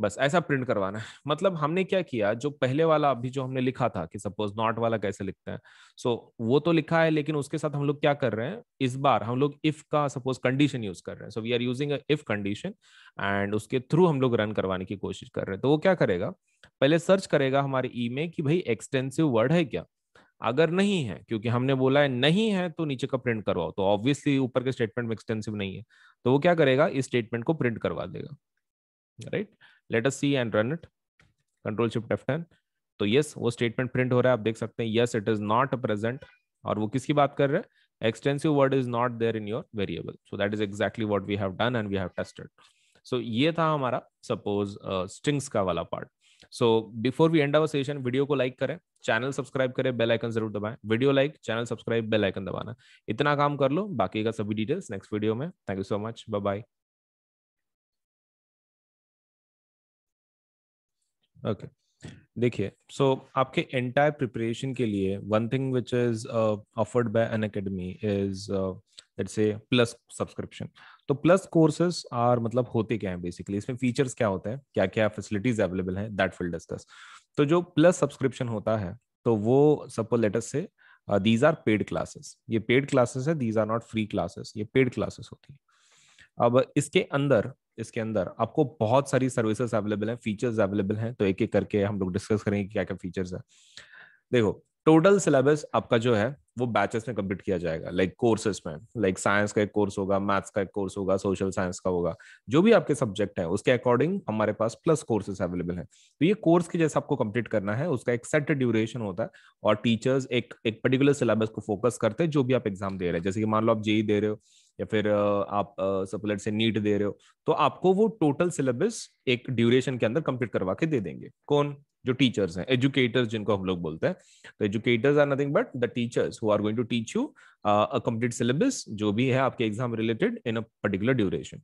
बस ऐसा प्रिंट करवाना है मतलब हमने क्या किया जो पहले वाला अभी जो हमने लिखा था कि सपोज नॉट वाला कैसे लिखते हैं सो so, वो तो लिखा है लेकिन उसके साथ हम लोग क्या कर रहे हैं इस बार हम लोग इफ का सपोज कंडीशन यूज कर रहे हैं so we are using if condition and उसके थ्रू हम लोग रन करवाने की कोशिश कर रहे हैं तो वो क्या करेगा पहले सर्च करेगा हमारे ई में कि भाई एक्सटेंसिव वर्ड है क्या अगर नहीं है क्योंकि हमने बोला है नहीं है तो नीचे का प्रिंट करवाओ तो ऑब्वियसली ऊपर के स्टेटमेंट में एक्सटेंसिव नहीं है तो वो क्या करेगा इस स्टेटमेंट को प्रिंट करवा देगा right let us see and run it control shift F ten तो यस वो स्टेटमेंट प्रिंट हो रहा है आप देख सकते हैं yes it is not present और वो किसकी बात कर रहे हैं extensive word is not there in your variable so that is exactly what we have done and we have tested so ये था हमारा सपोज स्ट्रिंग्स uh, का वाला part so before we end our session video को लाइक करें चैनल सब्सक्राइब करें बेल आइकन जरूर दबाएं video like channel subscribe bell icon दबाना इतना काम कर लो बाकी का सभी डिटेल्स नेक्स्ट वीडियो में thank you so much bye bye okay देखिए सो आपके एंटायर प्रिपरेशन के लिए one thing which is offered by Unacademy is let's say plus subscription तो प्लस कोर्सेज आर मतलब होते क्या है बेसिकली इसमें फीचर्स क्या होते हैं क्या क्या फैसिलिटीज अवेलेबल हैं दैट विल डिस्कस तो जो प्लस सब्सक्रिप्शन होता है तो वो suppose let's say these are paid classes ये पेड क्लासेस है these are not free classes ये पेड क्लासेस होती है अब इसके अंदर इसके अंदर आपको बहुत सारी सर्विसेज अवेलेबल हैं फीचर्स अवेलेबल हैं तो एक एक करके हम लोग डिस्कस करेंगे क्या क्या फीचर्स हैं देखो टोटल सिलेबस आपका जो है वो बैचेस में कंप्लीट किया जाएगा लाइक like कोर्सेस में लाइक like साइंस का एक कोर्स होगा मैथ्स का एक कोर्स होगा सोशल साइंस का होगा जो भी आपके सब्जेक्ट है उसके अकॉर्डिंग हमारे पास प्लस कोर्सेस अवेलेबल हैं तो ये कोर्स की जैसे आपको कंप्लीट करना है उसका एक सेट ड्यूरेशन होता है और टीचर्स एक एक पर्टिकुलर सिलेबस को फोकस करते हैं जो भी आप एग्जाम दे रहे हैं जैसे कि मान लो आप जेई e दे रहे हो या फिर आप सपोलेट से नीट दे रहे हो तो आपको वो टोटल सिलेबस एक ड्यूरेशन के अंदर कंप्लीट करवा के दे देंगे कौन जो टीचर्स हैं एजुकेटर्स जिनको हम लोग बोलते हैं तो educators are nothing but the teachers who are going to teach you a complete syllabus जो भी है आपके exam related in a particular duration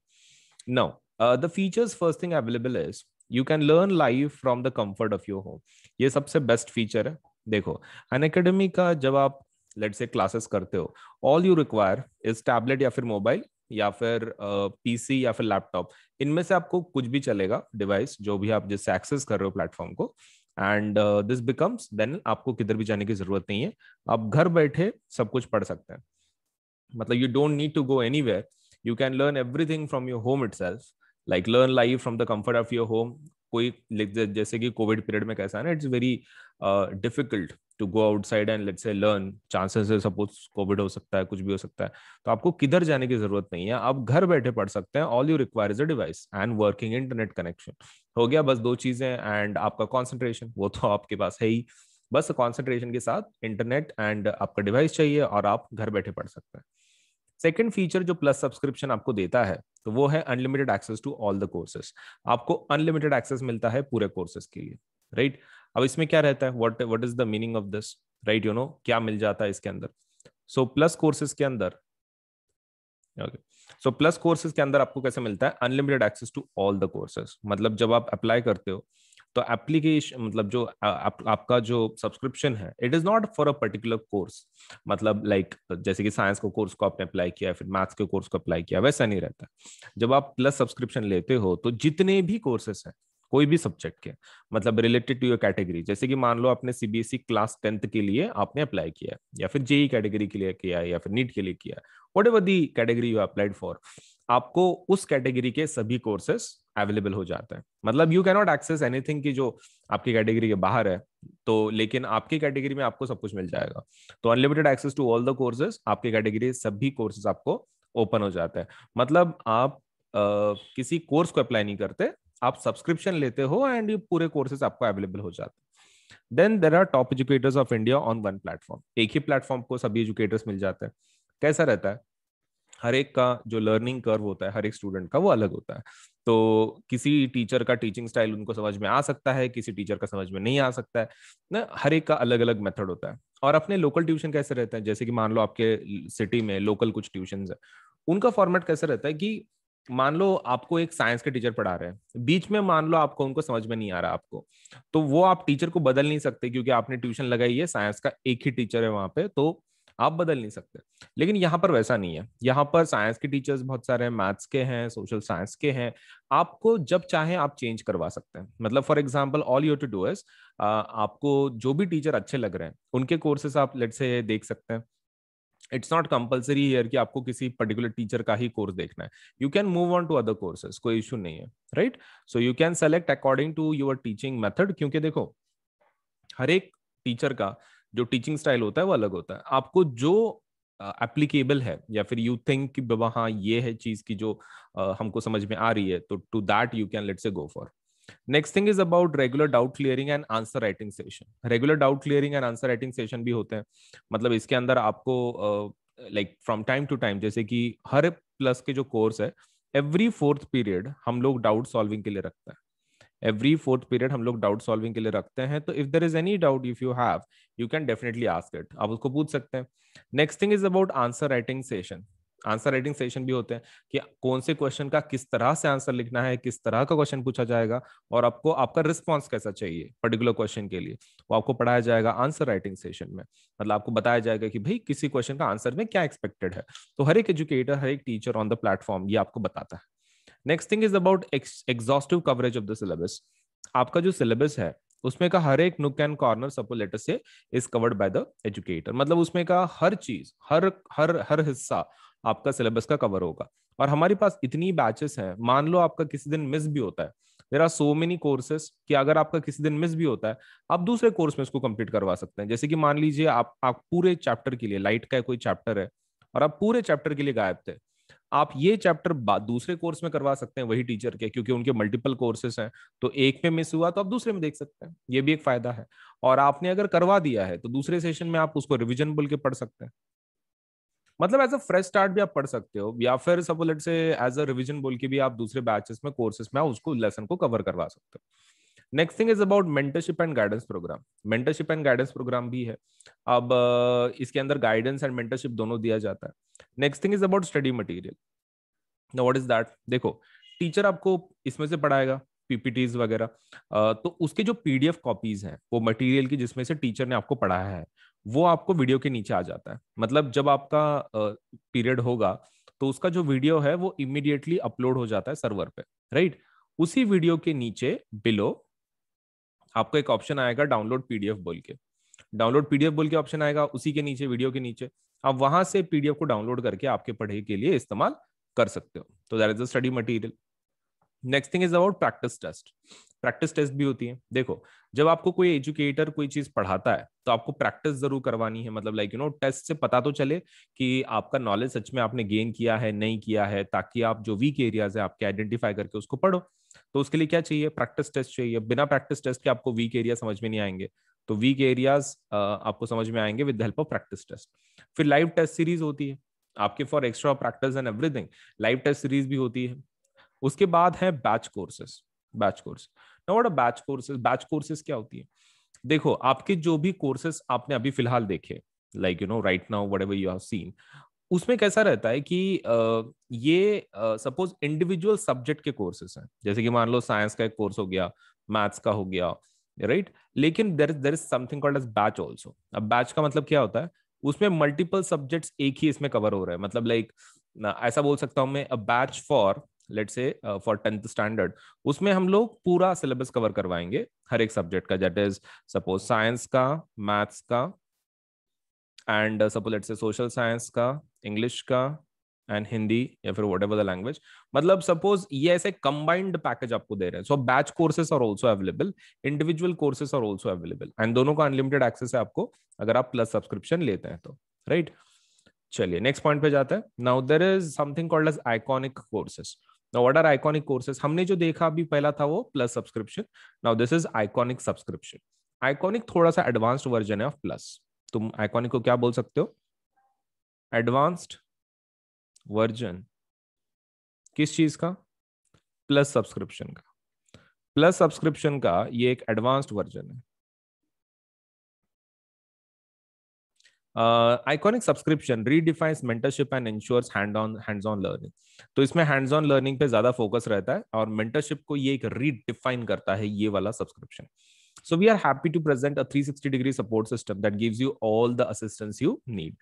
now the features first thing available is you can learn live from the comfort of your home ये सबसे बेस्ट फीचर है देखो अन का जब आप लेट से क्लासेस करते हो all you require is tablet या फिर मोबाइल या फिर पीसी uh, या फिर लैपटॉप इनमें से आपको कुछ भी चलेगा डिवाइस जो भी आप जिससे एक्सेस कर रहे हो प्लेटफॉर्म को एंड दिस बिकम्स देन आपको किधर भी जाने की जरूरत नहीं है आप घर बैठे सब कुछ पढ़ सकते हैं मतलब you don't need to go anywhere you can learn everything from your home itself like learn life from the comfort of your home कोई जैसे कि कोविड पीरियड में कैसा है ना it's very difficult to go outside and let's say learn chances है सपोज कोविड हो सकता है कुछ भी हो सकता है तो आपको किधर जाने की जरूरत नहीं है आप घर बैठे पढ़ सकते हैं all you require is a device and working internet connection हो गया बस दो चीजें एंड आपका कॉन्सेंट्रेशन वो तो आपके पास है ही बस कॉन्सेंट्रेशन के साथ इंटरनेट एंड आपका डिवाइस चाहिए और आप घर बैठे पढ़ सकते हैं सेकेंड फीचर जो प्लस सब्सक्रिप्शन आपको देता है तो वो है unlimited access to all the courses आपको अनलिमिटेड एक्सेस मिलता है पूरे कोर्सेज के लिए राइट right? अब इसमें क्या रहता है what what is the meaning of this right you know क्या मिल जाता है इसके अंदर सो प्लस कोर्सेज के अंदर ओके सो प्लस कोर्सेज के अंदर आपको कैसे मिलता है unlimited access to all the courses मतलब जब आप अप्लाई करते हो तो एप्लीकेशन मतलब जो आप, आपका जो सब्सक्रिप्शन है it is not for a particular course मतलब लाइक like, जैसे कि साइंस को कोर्स को आपने अप्लाई किया फिर मैथ्स के कोर्स को अप्लाई किया वैसा नहीं रहता जब आप प्लस सब्सक्रिप्शन लेते हो तो जितने भी कोर्सेस हैं कोई भी सब्जेक्ट के मतलब रिलेटेड टू योर कैटेगरी जैसे कि मान लो आपने सीबीएसई क्लास टेंथ के लिए आपने अप्लाई किया या फिर जेई कैटेगरी e के लिए किया या फिर नीट के लिए किया whatever the category you applied for आपको उस कैटेगरी के सभी कोर्सेस अवेलेबल हो जाते हैं मतलब you can not access anything की जो आपकी कैटेगरी के बाहर है तो लेकिन आपकी कैटेगरी में आपको सब कुछ मिल जाएगा तो unlimited access to all the courses आपकी कैटेगरी सभी कोर्सेज आपको ओपन हो जाता है मतलब आप आ, किसी कोर्स को अप्लाई नहीं करते आप सब्सक्रिप्शन लेते हो एंड ये पूरे कोर्सेज आपको अवेलेबल हो जाते हैं then there are top educators of India on one platform एक ही प्लेटफॉर्म को सभी एजुकेटर्स मिल जाते हैं कैसा रहता है हर एक का जो लर्निंग कर्व होता है हर एक स्टूडेंट का वो अलग होता है तो किसी टीचर का टीचिंग स्टाइल उनको समझ में आ सकता है किसी टीचर का समझ में नहीं आ सकता है ना हर एक का अलग अलग मेथड होता है और अपने लोकल ट्यूशन कैसे रहते हैं जैसे कि मान लो आपके सिटी में लोकल कुछ ट्यूशन है उनका फॉर्मेट कैसे रहता है कि मान लो आपको एक साइंस के टीचर पढ़ा रहे हैं बीच में मान लो आपको उनको समझ में नहीं आ रहा आपको तो वो आप टीचर को बदल नहीं सकते क्योंकि आपने ट्यूशन लगाई है साइंस का एक ही टीचर है वहां पे तो आप बदल नहीं सकते लेकिन यहाँ पर वैसा नहीं है यहाँ पर साइंस के टीचर्स बहुत सारे हैं मैथ्स के हैं सोशल साइंस के हैं आपको जब चाहे आप चेंज करवा सकते हैं मतलब for example all you to do is आपको जो भी टीचर अच्छे लग रहे हैं उनके कोर्सेस आप लेट से देख सकते हैं इट्स नॉट कंपलसरी हियर कि आपको किसी पर्टिकुलर टीचर का ही कोर्स देखना है you can move on to other courses कोई इशू नहीं है right so you can select according to your teaching method क्योंकि देखो हर एक टीचर का जो टीचिंग स्टाइल होता है वो अलग होता है आपको जो एप्लीकेबल uh, है या फिर यू थिंक कि बाबा हाँ ये है चीज की जो uh, हमको समझ में आ रही है तो to that you can let say go for next thing is about regular doubt clearing and answer writing session regular doubt clearing and answer writing session भी होते हैं मतलब इसके अंदर आपको like from time to time जैसे कि हर प्लस के जो कोर्स है एवरी फोर्थ पीरियड हम लोग डाउट सॉल्विंग के लिए रखते हैं एवरी फोर्थ पीरियड हम लोग डाउट सॉल्विंग के लिए रखते हैं तो if there is any doubt if you have you can definitely ask it आप उसको पूछ सकते हैं next thing is about answer writing session answer writing session भी होते हैं कि कौन से क्वेश्चन का किस तरह से आंसर लिखना है किस तरह का क्वेश्चन पूछा जाएगा और आपको आपका रिस्पॉन्स कैसा चाहिए पर्टिकुलर क्वेश्चन के लिए वो आपको पढ़ाया जाएगा आंसर राइटिंग सेशन में मतलब आपको बताया जाएगा कि भाई किसी क्वेश्चन का आंसर में क्या एक्सपेक्टेड है तो हर एक एजुकेटर हर एक टीचर ऑन द प्लेटफॉर्म ये आपको बताता है next thing is about exhaustive coverage of the syllabus आपका जो सिलेबस है उसमें का हर एक nook and corner suppose letter say is covered by the educator मतलब उसमें का हर चीज हर हर हर हिस्सा आपका सिलेबस का कवर होगा और हमारे पास इतनी बैचेस हैं मान लो आपका किसी दिन मिस भी होता है there are so many courses कि अगर आपका किसी दिन मिस भी होता है आप दूसरे कोर्स में इसको कंप्लीट करवा सकते हैं जैसे कि मान लीजिए आप आप पूरे चैप्टर के लिए लाइट का कोई चैप्टर है और आप पूरे चैप्टर के लिए गायब थे आप ये चैप्टर दूसरे कोर्स में करवा सकते हैं वही टीचर के क्योंकि उनके मल्टीपल कोर्सेस हैं तो एक में मिस हुआ तो आप दूसरे में देख सकते हैं ये भी एक फायदा है और आपने अगर करवा दिया है तो दूसरे सेशन में आप उसको रिविजन बोल के पढ़ सकते हैं मतलब एज अ फ्रेश स्टार्ट भी आप पढ़ सकते हो या फिर suppose late say as a revision बोल के भी आप दूसरे बैचेस में कोर्सेस में उसको लेसन को कवर करवा सकते हो next thing is about mentorship and guidance programme mentorship and guidance programme भी है अब इसके अंदर गाइडेंस एंड मेंटरशिप दोनों दिया जाता है next thing is about study material what is that देखो टीचर आपको इसमें से पढ़ाएगा पीपीटीज वगैरह तो उसके जो पीडीएफ कॉपीज हैं वो मटेरियल की जिसमें से टीचर ने आपको पढ़ाया है वो आपको वीडियो के नीचे आ जाता है मतलब जब आपका पीरियड होगा तो उसका जो वीडियो है वो इमिडिएटली अपलोड हो जाता है सर्वर पे राइट उसी वीडियो के नीचे बिलो आपको एक ऑप्शन आएगा डाउनलोड पीडीएफ बोल के डाउनलोड पीडीएफ बोल के ऑप्शन आएगा उसी के नीचे वीडियो के नीचे आप वहां से पीडीएफ को डाउनलोड करके आपके पढ़ाई के लिए इस्तेमाल कर सकते हो तो that is the study material next thing is about practice test practice test भी होती है देखो जब आपको कोई एजुकेटर कोई चीज पढ़ाता है तो आपको प्रैक्टिस जरूर करवानी है मतलब लाइक यू नो टेस्ट से पता तो चले कि आपका नॉलेज सच में आपने गेन किया है नहीं किया है ताकि आप जो वीक एरियाज है आपके आइडेंटिफाई करके उसको पढ़ो तो उसके लिए क्या चाहिए प्रैक्टिस टेस्ट चाहिए बिना प्रैक्टिस टेस्ट के आपको वीक एरिया समझ में नहीं आएंगे तो वीक एरियाज आपको समझ में आएंगे with help of practice test फिर लाइव टेस्ट सीरीज होती है आपके for extra practice and everything live test series भी होती है उसके बाद है batch courses batch course not a batch courses batch courses क्या होती है देखो आपके जो भी कोर्सेस आपने अभी फिलहाल देखे like you know right now whatever you have seen उसमें कैसा रहता है कि ये सपोज इंडिविजुअल सब्जेक्ट के कोर्सेस हैं जैसे कि मान लो साइंस का एक कोर्स हो गया मैथ्स का हो गया राइट right? लेकिन there is there is something called as batch also अब बैच का मतलब क्या होता है उसमें मल्टीपल सब्जेक्ट्स एक ही इसमें कवर हो रहा है मतलब लाइक ऐसा बोल सकता हूँ मैं a batch for let say for tenth standard उसमें हम लोग पूरा सिलेबस कवर करवाएंगे हर एक सब्जेक्ट का दैट इज सपोज साइंस का मैथ्स का and suppose late say social science का इंग्लिश का एंड हिंदी या फिर वट एवर द लैंग्वेज मतलब सपोज ये ऐसे कंबाइंड पैकेज आपको दे रहे हैं so batch courses are also available individual courses are also available and दोनों का अनलिमिटेड एक्सेस है आपको अगर आप प्लस सब्सक्रिप्शन लेते हैं तो राइट right? चलिए नेक्स्ट पॉइंट पे जाते हैं now there is something called as iconic courses now what are iconic courses हमने जो देखा अभी पहला था वो plus subscription now this is iconic subscription iconic थोड़ा सा एडवांस्ड वर्जन है ऑफ प्लस तुम आइकॉनिक को क्या बोल सकते हो एडवांस्ड वर्जन किस चीज का प्लस सब्सक्रिप्शन का प्लस सब्सक्रिप्शन का ये एक एडवांस्ड वर्जन है uh, iconic subscription redefines mentorship and ensures hand on hands on learning तो इसमें hands on learning पे ज्यादा focus रहता है और mentorship को ये एक redefine करता है ये वाला subscription so we are happy to present a 360 degree support system that gives you all the assistance you need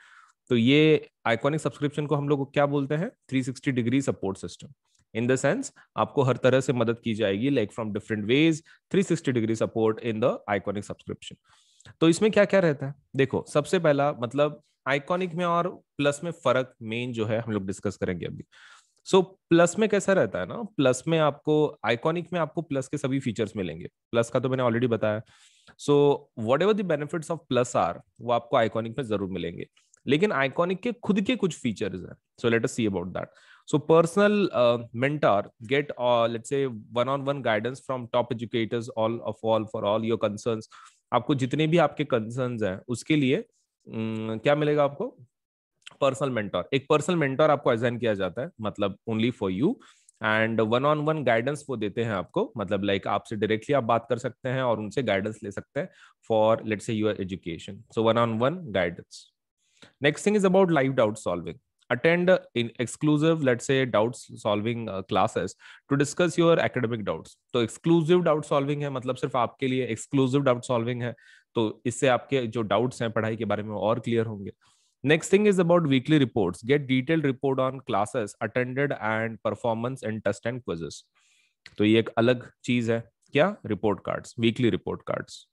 तो ये iconic subscription को हम लोग क्या बोलते हैं 360 degree support system in the sense आपको हर तरह से मदद की जाएगी like from different ways 360 degree support in the Iconic subscription तो इसमें क्या क्या रहता है देखो सबसे पहला मतलब आइकॉनिक में और प्लस में फर्क मेन जो है हम लोग डिस्कस करेंगे अभी सो so, प्लस में कैसा रहता है ना प्लस में आपको आइकॉनिक में आपको प्लस के सभी फीचर्स मिलेंगे प्लस का तो मैंने ऑलरेडी बताया so whatever the benefits of Plus are वो आपको आइकॉनिक में जरूर मिलेंगे लेकिन आइकॉनिक के खुद के कुछ फीचर्स हैं so let us see about that so personal mentor get let's say one on one guidance from top educators all of all for all your concerns आपको जितने भी आपके कंसर्न हैं उसके लिए क्या मिलेगा आपको पर्सनल मेंटोर एक पर्सनल मेंटोर आपको अजाइन किया जाता है मतलब only for you and one on one guidance वो देते हैं आपको मतलब लाइक like आपसे डायरेक्टली आप बात कर सकते हैं और उनसे गाइडेंस ले सकते हैं for let say your education so one on one guidance next thing is about life doubt solving attend in exclusive let's say doubt solving uh, classes to discuss your academic doubts so exclusive doubt solving hai matlab sirf aapke liye exclusive doubt solving hai to isse aapke jo doubts hain padhai ke bare mein aur clear honge next thing is about weekly reports get detailed report on classes attended and performance and test and quizzes to ye ek alag cheez hai kya report cards weekly report cards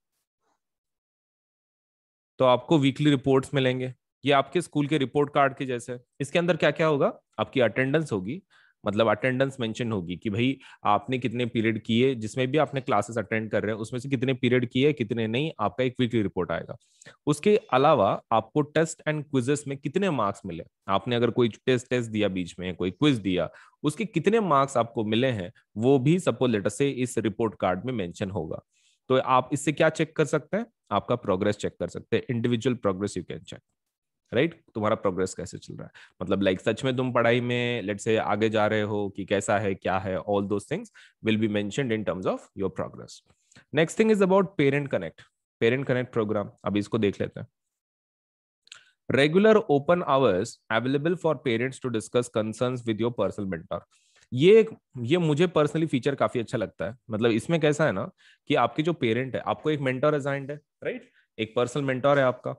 तो आपको वीकली रिपोर्ट्स मिलेंगे ये आपके स्कूल के रिपोर्ट कार्ड के जैसे इसके अंदर क्या क्या होगा आपकी अटेंडेंस होगी मतलब अटेंडेंस मेंशन होगी कि भाई आपने कितने पीरियड किए जिसमें भी आपने क्लासेस अटेंड कर रहे हैं उसमें से कितने पीरियड किए कितने नहीं आपका एक वीकली रिपोर्ट आएगा उसके अलावा आपको टेस्ट एंड क्विजेस में कितने मार्क्स मिले आपने अगर कोई टेस्ट टेस्ट दिया बीच में कोई क्विज दिया उसके कितने मार्क्स आपको मिले हैं वो भी सपोज लेटर से इस रिपोर्ट कार्ड में मैंशन होगा तो आप इससे क्या चेक कर सकते हैं आपका प्रोग्रेस चेक कर सकते हैं individual progress you can check right right? तुम्हारा प्रोग्रेस कैसे चल रहा है मतलब लाइक like, सच में तुम पढ़ाई में लेट से आगे जा रहे हो कि कैसा है क्या है ऑल दो things will be mention in terms of your progress next thing is about parent connect parent connect program अब इसको देख लेते हैं regular open hours available for parents to discuss concern with your personal mentor ये ये मुझे पर्सनली फीचर काफी अच्छा लगता है मतलब इसमें कैसा है ना कि आपके जो पेरेंट है आपको एक मेंटर असाइंड है राइट right? एक पर्सनल मेंटर है आपका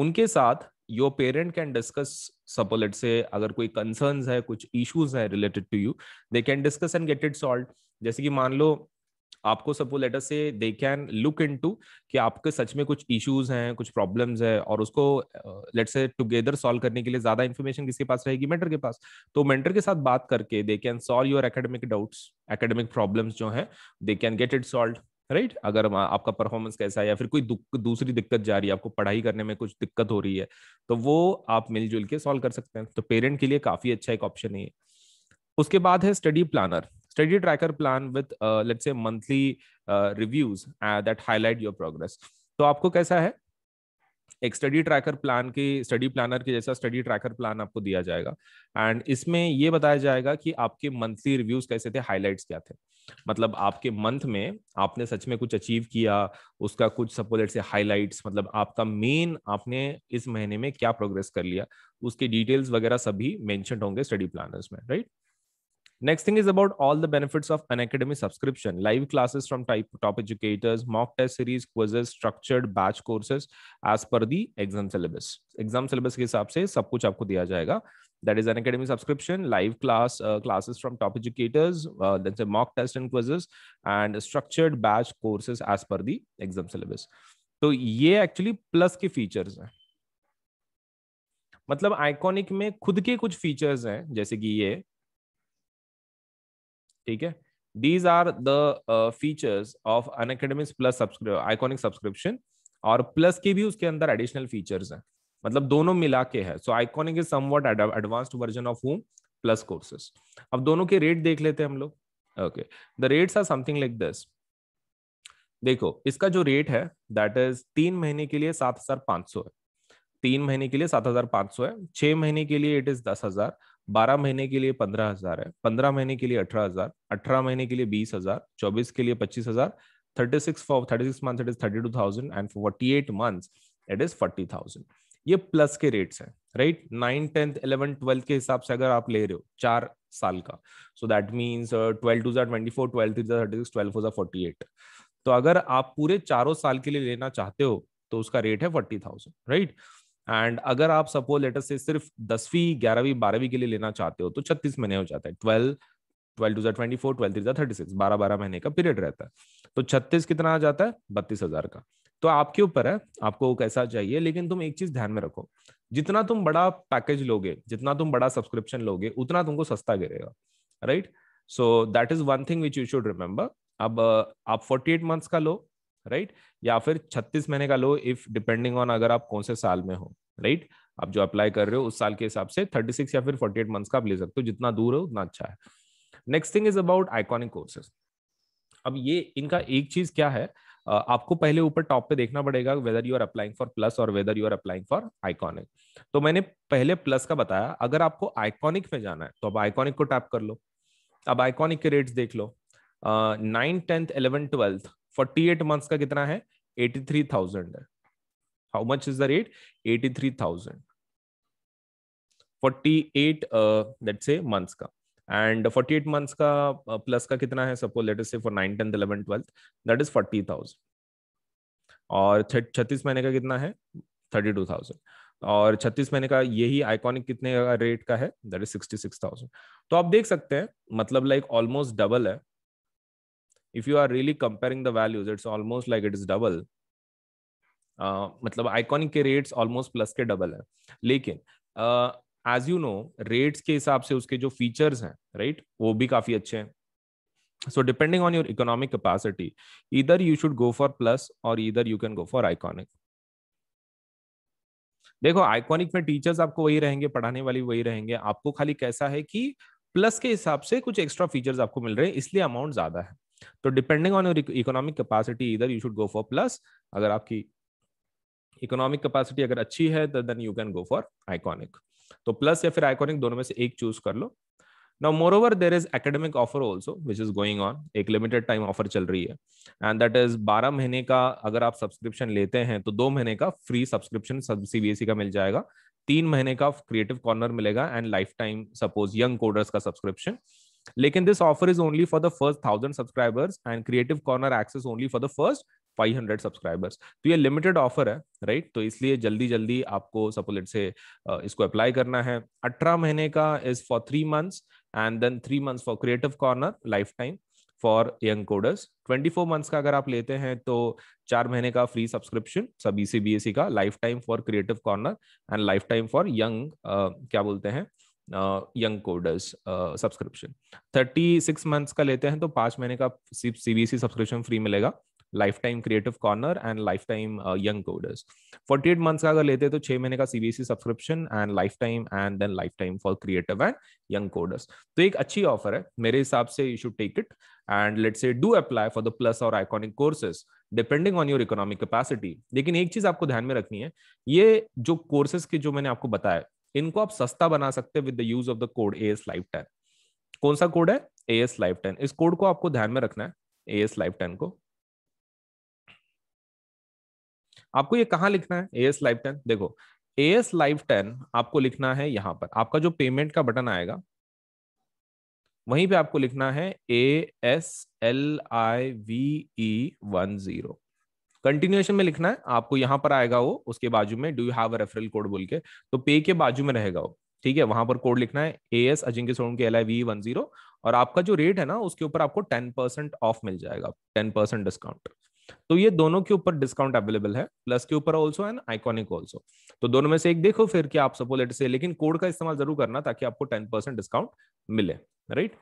उनके साथ your parent can discuss suppose let say अगर कोई कंसर्न है कुछ issues है related to you they can discuss and get it solve जैसे कि मान लो आपको suppose letter say they can look into कि आपके सच में कुछ इश्यूज हैं कुछ प्रॉब्लम्स है और उसको लेट से टुगेदर सॉल्व करने के लिए ज्यादा इन्फॉर्मेशन किसके पास रहेगी मेंटर के पास तो मेंटर के साथ बात करके they can solve your academic doubts academic problems जो हैं they can get it solve right right? अगर आपका परफॉर्मेंस कैसा है या फिर कोई दूसरी दिक्कत जा रही है आपको पढ़ाई करने में कुछ दिक्कत हो रही है तो वो आप मिलजुल के सॉल्व कर सकते हैं तो पेरेंट के लिए काफी अच्छा एक ऑप्शन है उसके बाद है study planner study tracker plan with let's say monthly reviews that highlight your progress तो आपको कैसा है एक स्टडी ट्रैकर प्लान के स्टडी प्लानर के जैसा स्टडी ट्रैकर प्लान आपको दिया जाएगा एंड इसमें ये बताया जाएगा कि आपके मंथली रिव्यूज कैसे थे हाईलाइट क्या थे मतलब आपके मंथ में आपने सच में कुछ अचीव किया उसका कुछ सपोलेट से हाईलाइट मतलब आपका मेन आपने इस महीने में क्या प्रोग्रेस कर लिया उसके डिटेल्स वगैरह सभी मेंशन होंगे स्टडी प्लानर्स में right right? Next thing is about all the benefits of an academy subscription live classes from type, top educators, mock test series, quizzes, structured batch courses as per the exam syllabus. Exam syllabus के हिसाब से सब कुछ आपको दिया जाएगा. That is an academy subscription, live class uh, classes from top educators, uh, then say mock test and quizzes, and structured batch courses as per the exam syllabus. तो ये एक्चुअली प्लस के फीचर्स हैं मतलब आइकॉनिक में खुद के कुछ फीचर्स हैं जैसे कि ये ठीक है these are the features of अन unacademics प्लस subscri- सब्सक्रिप्शन और प्लस के भी उसके अंदर एडिशनल फीचर्स हैं मतलब दोनों मिला के है so Iconic is somewhat advanced version of home Plus courses अब दोनों के रेट देख लेते हैं हम लोग okay the rates are something like this देखो इसका जो रेट है दैट इज तीन महीने के लिए सात हजार पांच सौ है तीन महीने के लिए सात हजार पांच सौ है छह महीने के लिए इट इज दस हजार बारह महीने के लिए पंद्रह हजार है पंद्रह महीने के लिए अठारह हजार अठारह महीने के लिए बीस हजार चौबीस के लिए पच्चीस हजार thirty six for thirty six month it is thirty two thousand and forty eight month it is forty thousand ये प्लस के रेट्स हैं right nine tenth eleven twelfth के हिसाब से अगर आप ले रहे हो चार साल का so that means twelve two twenty four twelve three जार थर्टी सिक्स ट्वेल्व फोर जार फोर्टी एट तो अगर आप पूरे चारों साल के लिए लेना चाहते हो तो उसका रेट है forty thousand right right? And अगर आप सपोज लेटर से सिर्फ दसवीं ग्यारहवीं बारहवीं के लिए लेना चाहते हो तो छत्तीस महीने हो जाता है twelve twelve two twenty four twelve three thirty six बारह बारह महीने का पीरियड रहता है तो छत्तीस कितना आ जाता है बत्तीस हजार का तो आपके ऊपर है आपको कैसा चाहिए लेकिन तुम एक चीज ध्यान में रखो जितना तुम बड़ा पैकेज लोगे जितना तुम बड़ा सब्सक्रिप्शन लोगे उतना तुमको सस्ता गिरेगा right so that is one thing which you should remember अब आप फोर्टी एट मंथ्स का लो राइट right? या फिर 36 महीने का लो इफ डिपेंडिंग ऑन अगर आप कौन से साल में हो राइट right? आप जो अप्लाई कर रहे हो उस साल के हिसाब से 36 या फिर 48 मंथ्स का आप ले सकते हो जितना दूर हो उतना अच्छा है next thing is about Iconic courses अब ये इनका एक चीज क्या है आपको पहले ऊपर टॉप पे देखना पड़ेगा whether you are applying for Plus और whether you are applying for Iconic तो मैंने पहले प्लस का बताया अगर आपको आइकॉनिक में जाना है तो अब आइकॉनिक को टैप कर लो अब आइकॉनिक के रेट्स देख लो nine tenth eleven twelfth forty eight months का कितना है एटी थ्री थाउजेंड है how much is the rate eighty three thousand forty eight let say months का एंड फोर्टी एट मंथ्स का प्लस uh, का कितना है suppose late say for nine tenth eleven twelfth that is forty thousand और छत्तीस महीने का कितना है थर्टी टू थाउजेंड और छत्तीस महीने का यही आइकॉनिक कितने का रेट का है that is sixty six thousand तो आप देख सकते हैं मतलब लाइक ऑलमोस्ट डबल है if you are really comparing the values it's almost like it is double Uh, मतलब आइकॉनिक के रेट्स ऑलमोस्ट प्लस के डबल है लेकिन एज यू नो रेट्स के हिसाब से उसके जो फीचर्स हैं राइट right, वो भी काफी अच्छे हैं so depending on your economic capacity इधर you should go for Plus और इधर you can go for Iconic देखो आइकॉनिक में टीचर्स आपको वही रहेंगे पढ़ाने वाली वही रहेंगे आपको खाली कैसा है कि प्लस के हिसाब से कुछ एक्स्ट्रा फीचर्स आपको मिल रहे हैं इसलिए अमाउंट ज्यादा है तो depending on your economic capacity इधर you should go for Plus अगर आपकी इकोनॉमिक कैपेसिटी अगर अच्छी है तो then you can go for Iconic तो प्लस या फिर आइकॉनिक दोनों में से एक चूज कर लो now moreover there is academic offer also which is going on एक लिमिटेड टाइम ऑफर चल रही है एंड दैट इज बारह महीने का अगर आप सब्सक्रिप्शन लेते हैं तो दो महीने का फ्री सब्सक्रिप्शन सीबीएसई का मिल जाएगा तीन महीने का क्रिएटिव कॉर्नर मिलेगा and lifetime suppose young coders का सब्सक्रिप्शन लेकिन this offer is only for the first thousand subscribers and creative corner access only for the first 500 subscribers तो ये लिमिटेड ऑफर है राइट right? तो इसलिए जल्दी जल्दी आपको सपोलेट से इसको अप्लाई करना है अठारह महीने का is for three months and then three months for creative corner lifetime for young coders 24 months का अगर आप लेते हैं तो चार महीने का फ्री सब्सक्रिप्शन सब ई सी बी एस सी का lifetime for creative corner and lifetime for young क्या बोलते हैं young coders subscription thirty six months का लेते हैं तो पांच महीने का सीबीएसई सब्सक्रिप्शन फ्री मिलेगा lifetime creative corner and lifetime young coders forty eight months का अगर लेते हैं तो छह महीने का CBSE subscription and lifetime and then lifetime for creative and young coders तो एक अच्छी ऑफर है मेरे हिसाब से you should take it and let's say do apply for the Plus और Iconic courses depending on your economic capacity लेकिन एक चीज आपको ध्यान में रखनी है ये जो कोर्सेज के जो मैंने आपको बताया इनको आप सस्ता बना सकते हैं with the use of the code A S live ten कौन सा कोड है ए एस लाइफ टेन इस कोड को आपको ध्यान में रखना है ए एस लाइफ टेन को आपको ये कहां लिखना है ए एस लाइफ टेन देखो ए एस लाइफ टेन आपको लिखना है यहां पर आपका जो पेमेंट का बटन आएगा वहीं पे आपको लिखना है A S L I V E one zero continuation में लिखना है आपको यहां पर आएगा वो उसके बाजू में do you have a referral code बोल के तो पे के बाजू में रहेगा वो ठीक है वहां पर कोड लिखना है ए एस अजिंक्य सोन के L I V one zero और आपका जो रेट है ना उसके ऊपर आपको टेन परसेंट ऑफ मिल जाएगा टेन परसेंट डिस्काउंट तो ये दोनों के ऊपर डिस्काउंट अवेलेबल है प्लस के ऊपर ऑल्सो एंड आइकॉनिक ऑल्सो तो दोनों में से एक देखो फिर कि आप सपोलेट से लेकिन कोड का इस्तेमाल जरूर करना ताकि आपको टेन परसेंट डिस्काउंट मिले right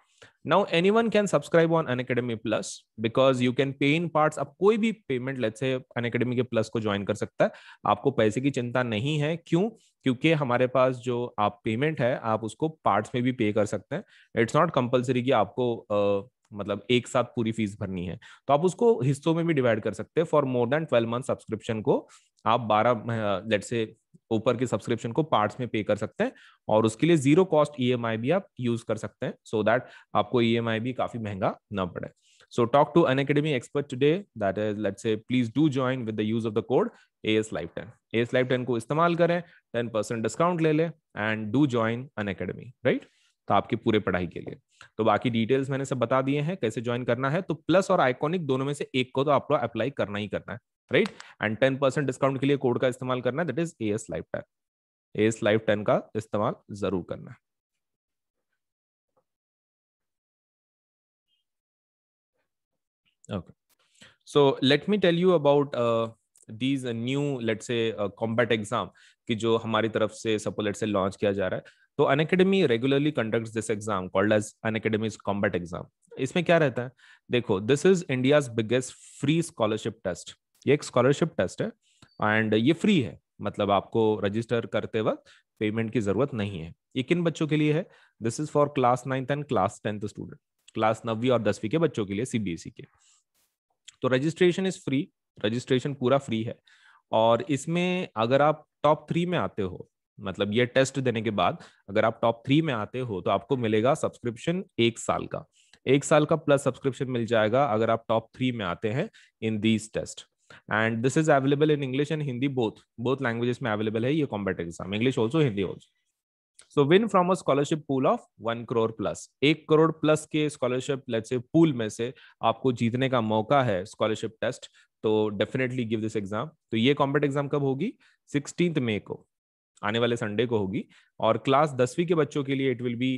now anyone can subscribe on an academy plus because you can pay in parts आप कोई भी payment let's say an academy के plus को join कर सकता है आपको पैसे की चिंता नहीं है क्यों क्योंकि हमारे पास जो आप पेमेंट है आप उसको पार्ट्स में भी पे कर सकते हैं इट्स नॉट कंपलसरी कि आपको मतलब एक साथ पूरी फीस भरनी है तो आप उसको हिस्सों में भी डिवाइड कर सकते हैं for more than twelve month subscription को आप बारह लेट से ऊपर के सब्सक्रिप्शन को पार्ट्स में पे कर सकते हैं और उसके लिए जीरो कॉस्ट ईएमआई भी आप यूज कर सकते हैं सो so दैट आपको ईएमआई e भी काफी महंगा ना पड़े so talk to Unacademy expert today that is That say please do join with the use of the code A S live ten A S live ten को इस्तेमाल करें, टेन परसेंट डिस्काउंट ले लें and do join Unacademy right तो आपकी पूरे पढ़ाई के लिए तो बाकी डिटेल्स मैंने सब बता दिए हैं कैसे ज्वाइन करना है तो प्लस और आइकॉनिक दोनों में से एक को तो आपको अप्लाई करना ही करना है right and ten percent discount के लिए कोड का इस्तेमाल करना है that is A S live ten A S live ten का इस्तेमाल जरूर करना है so let me tell you about these new let say combat exam uh, uh कि जो हमारी तरफ से सपोलेट से लॉन्च किया जा रहा है तो Unacademy regularly conduct this exam called as Unacademy's combat exam इसमें क्या रहता है देखो this is India biggest free scholarship test ये एक स्कॉलरशिप टेस्ट है एंड ये फ्री है मतलब आपको रजिस्टर करते वक्त पेमेंट की जरूरत नहीं है ये किन बच्चों के लिए है this is for class ninth and class tenth student class नवी और दसवीं के बच्चों के लिए सीबीएसई e के तो रजिस्ट्रेशन इज फ्री रजिस्ट्रेशन पूरा फ्री है और इसमें अगर आप टॉप थ्री में आते हो मतलब ये टेस्ट देने के बाद अगर आप टॉप थ्री में आते हो तो आपको मिलेगा सब्सक्रिप्शन एक साल का एक साल का प्लस सब्सक्रिप्शन मिल जाएगा अगर आप टॉप थ्री में आते हैं in these test and this is available in English and Hindi both both languages में अवेलेबल है ये combat exam English also Hindi also so win from a scholarship pool of one crore plus एक करोड़ प्लस के स्कॉलरशिप लेट्स से पूल में से आपको जीतने का मौका है स्कॉलरशिप टेस्ट तो डेफिनेटली गिव दिस एग्जाम तो ये कॉम्पेट एग्जाम कब होगी सिक्सटींथ मे को आने वाले संडे को होगी और क्लास दसवीं के बच्चों के लिए it will be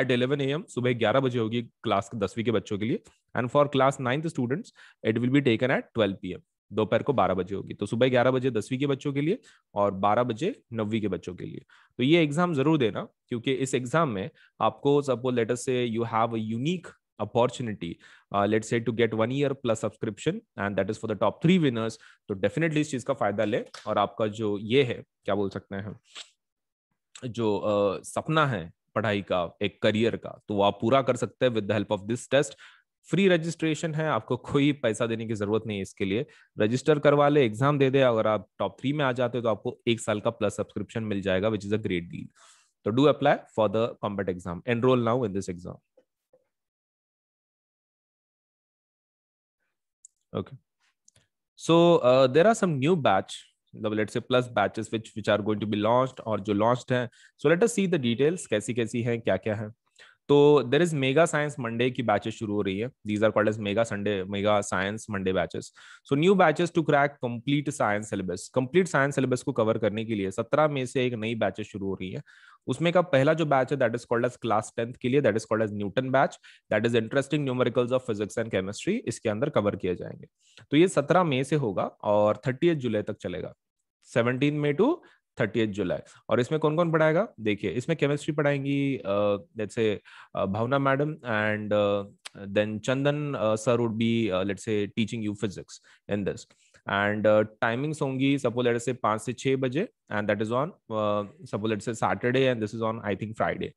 at eleven A M सुबह ग्यारह बजे होगी क्लास दसवीं के बच्चों के लिए and for class ninth students it will be taken at twelve P M दोपहर को बारह बजे होगी तो सुबह ग्यारह बजे दसवीं के बच्चों के लिए और बारह बजे नौवीं के बच्चों के लिए तो ये एग्जाम जरूर देना क्योंकि इस एग्जाम में आपको suppose letter say you have a unique opportunity uh, let's say to get one year plus subscription and that is for the top three winners so तो definitely इस चीज का फायदा ले और आपका जो ये है क्या बोल सकते हैं जो uh, sapna hai पढ़ाई का एक करियर का तो आप पूरा कर सकते हैं with the help of this test free registration है आपको कोई पैसा देने की जरूरत नहीं है इसके लिए रजिस्टर करवा ले एग्जाम दे दे अगर आप टॉप थ्री में आ जाते हो तो आपको एक साल का प्लस सब्सक्रिप्शन मिल जाएगा which is a great deal तो do apply for the combat exam enrol now in this exam Okay. So uh, there are some new batch, let's say plus batches which which are going to be launched or जो launched हैं. So let us see the details. kaisi kaisi हैं, kya kya हैं. तो there is mega science Monday की बैचेस शुरू हो रही है these are called as mega Sunday mega science Monday batches so new batches to crack complete science syllabus complete science syllabus को कवर करने के लिए सत्रह में से एक नई बैचेस शुरू हो रही है उसमें का पहला जो बैच है that is called as class tenth के लिए that is called as Newton batch that is interesting numericals of physics and chemistry इसके अंदर कवर किए जाएंगे तो ये सत्रह मई से होगा और थर्टी जुलाई तक चलेगा seventeen May to thirty July और इसमें कौन कौन पढ़ाएगा देखिए इसमें केमिस्ट्री पढ़ाएंगी जैसे Bhavna madam and then Chandan sir would be let's say teaching you physics in this and timings होंगी सपोज लेट से पाँच से छः बजे and that is on suppose late say Saturday and this is on I think Friday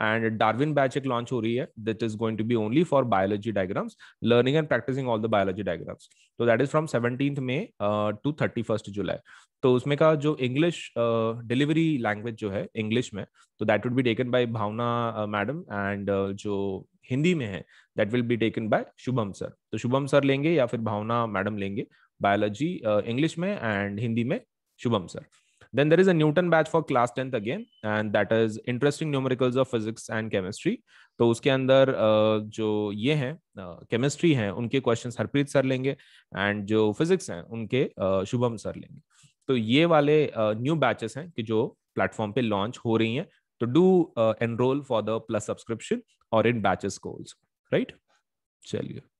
and Darwin batch एक लॉन्च हो रही है that is going to be only for biology diagrams learning and practising all the biology diagrams तो that is from seventeen May to thirty first July तो उसमें का जो इंग्लिश डिलीवरी लैंग्वेज जो है इंग्लिश में तो that would be taken by Bhavna madam and जो हिंदी में है that will be taken by Shubham sir तो शुभम सर लेंगे या फिर भावना मैडम लेंगे बायोलॉजी इंग्लिश uh, में एंड हिंदी में Shubham sir Then there is a Newton batch for class 10th again, and that is interesting numericals of physics and chemistry. तो उसके अंदर जो ये हैं केमिस्ट्री हैं उनके क्वेश्चन हरप्रीत सर लेंगे एंड जो फिजिक्स हैं उनके शुभम सर लेंगे तो ये वाले न्यू बैचेस हैं कि जो प्लेटफॉर्म पे लॉन्च हो रही हैं तो do enrol for the plus subscription और इन बैचेस कोल्स राइट चलिए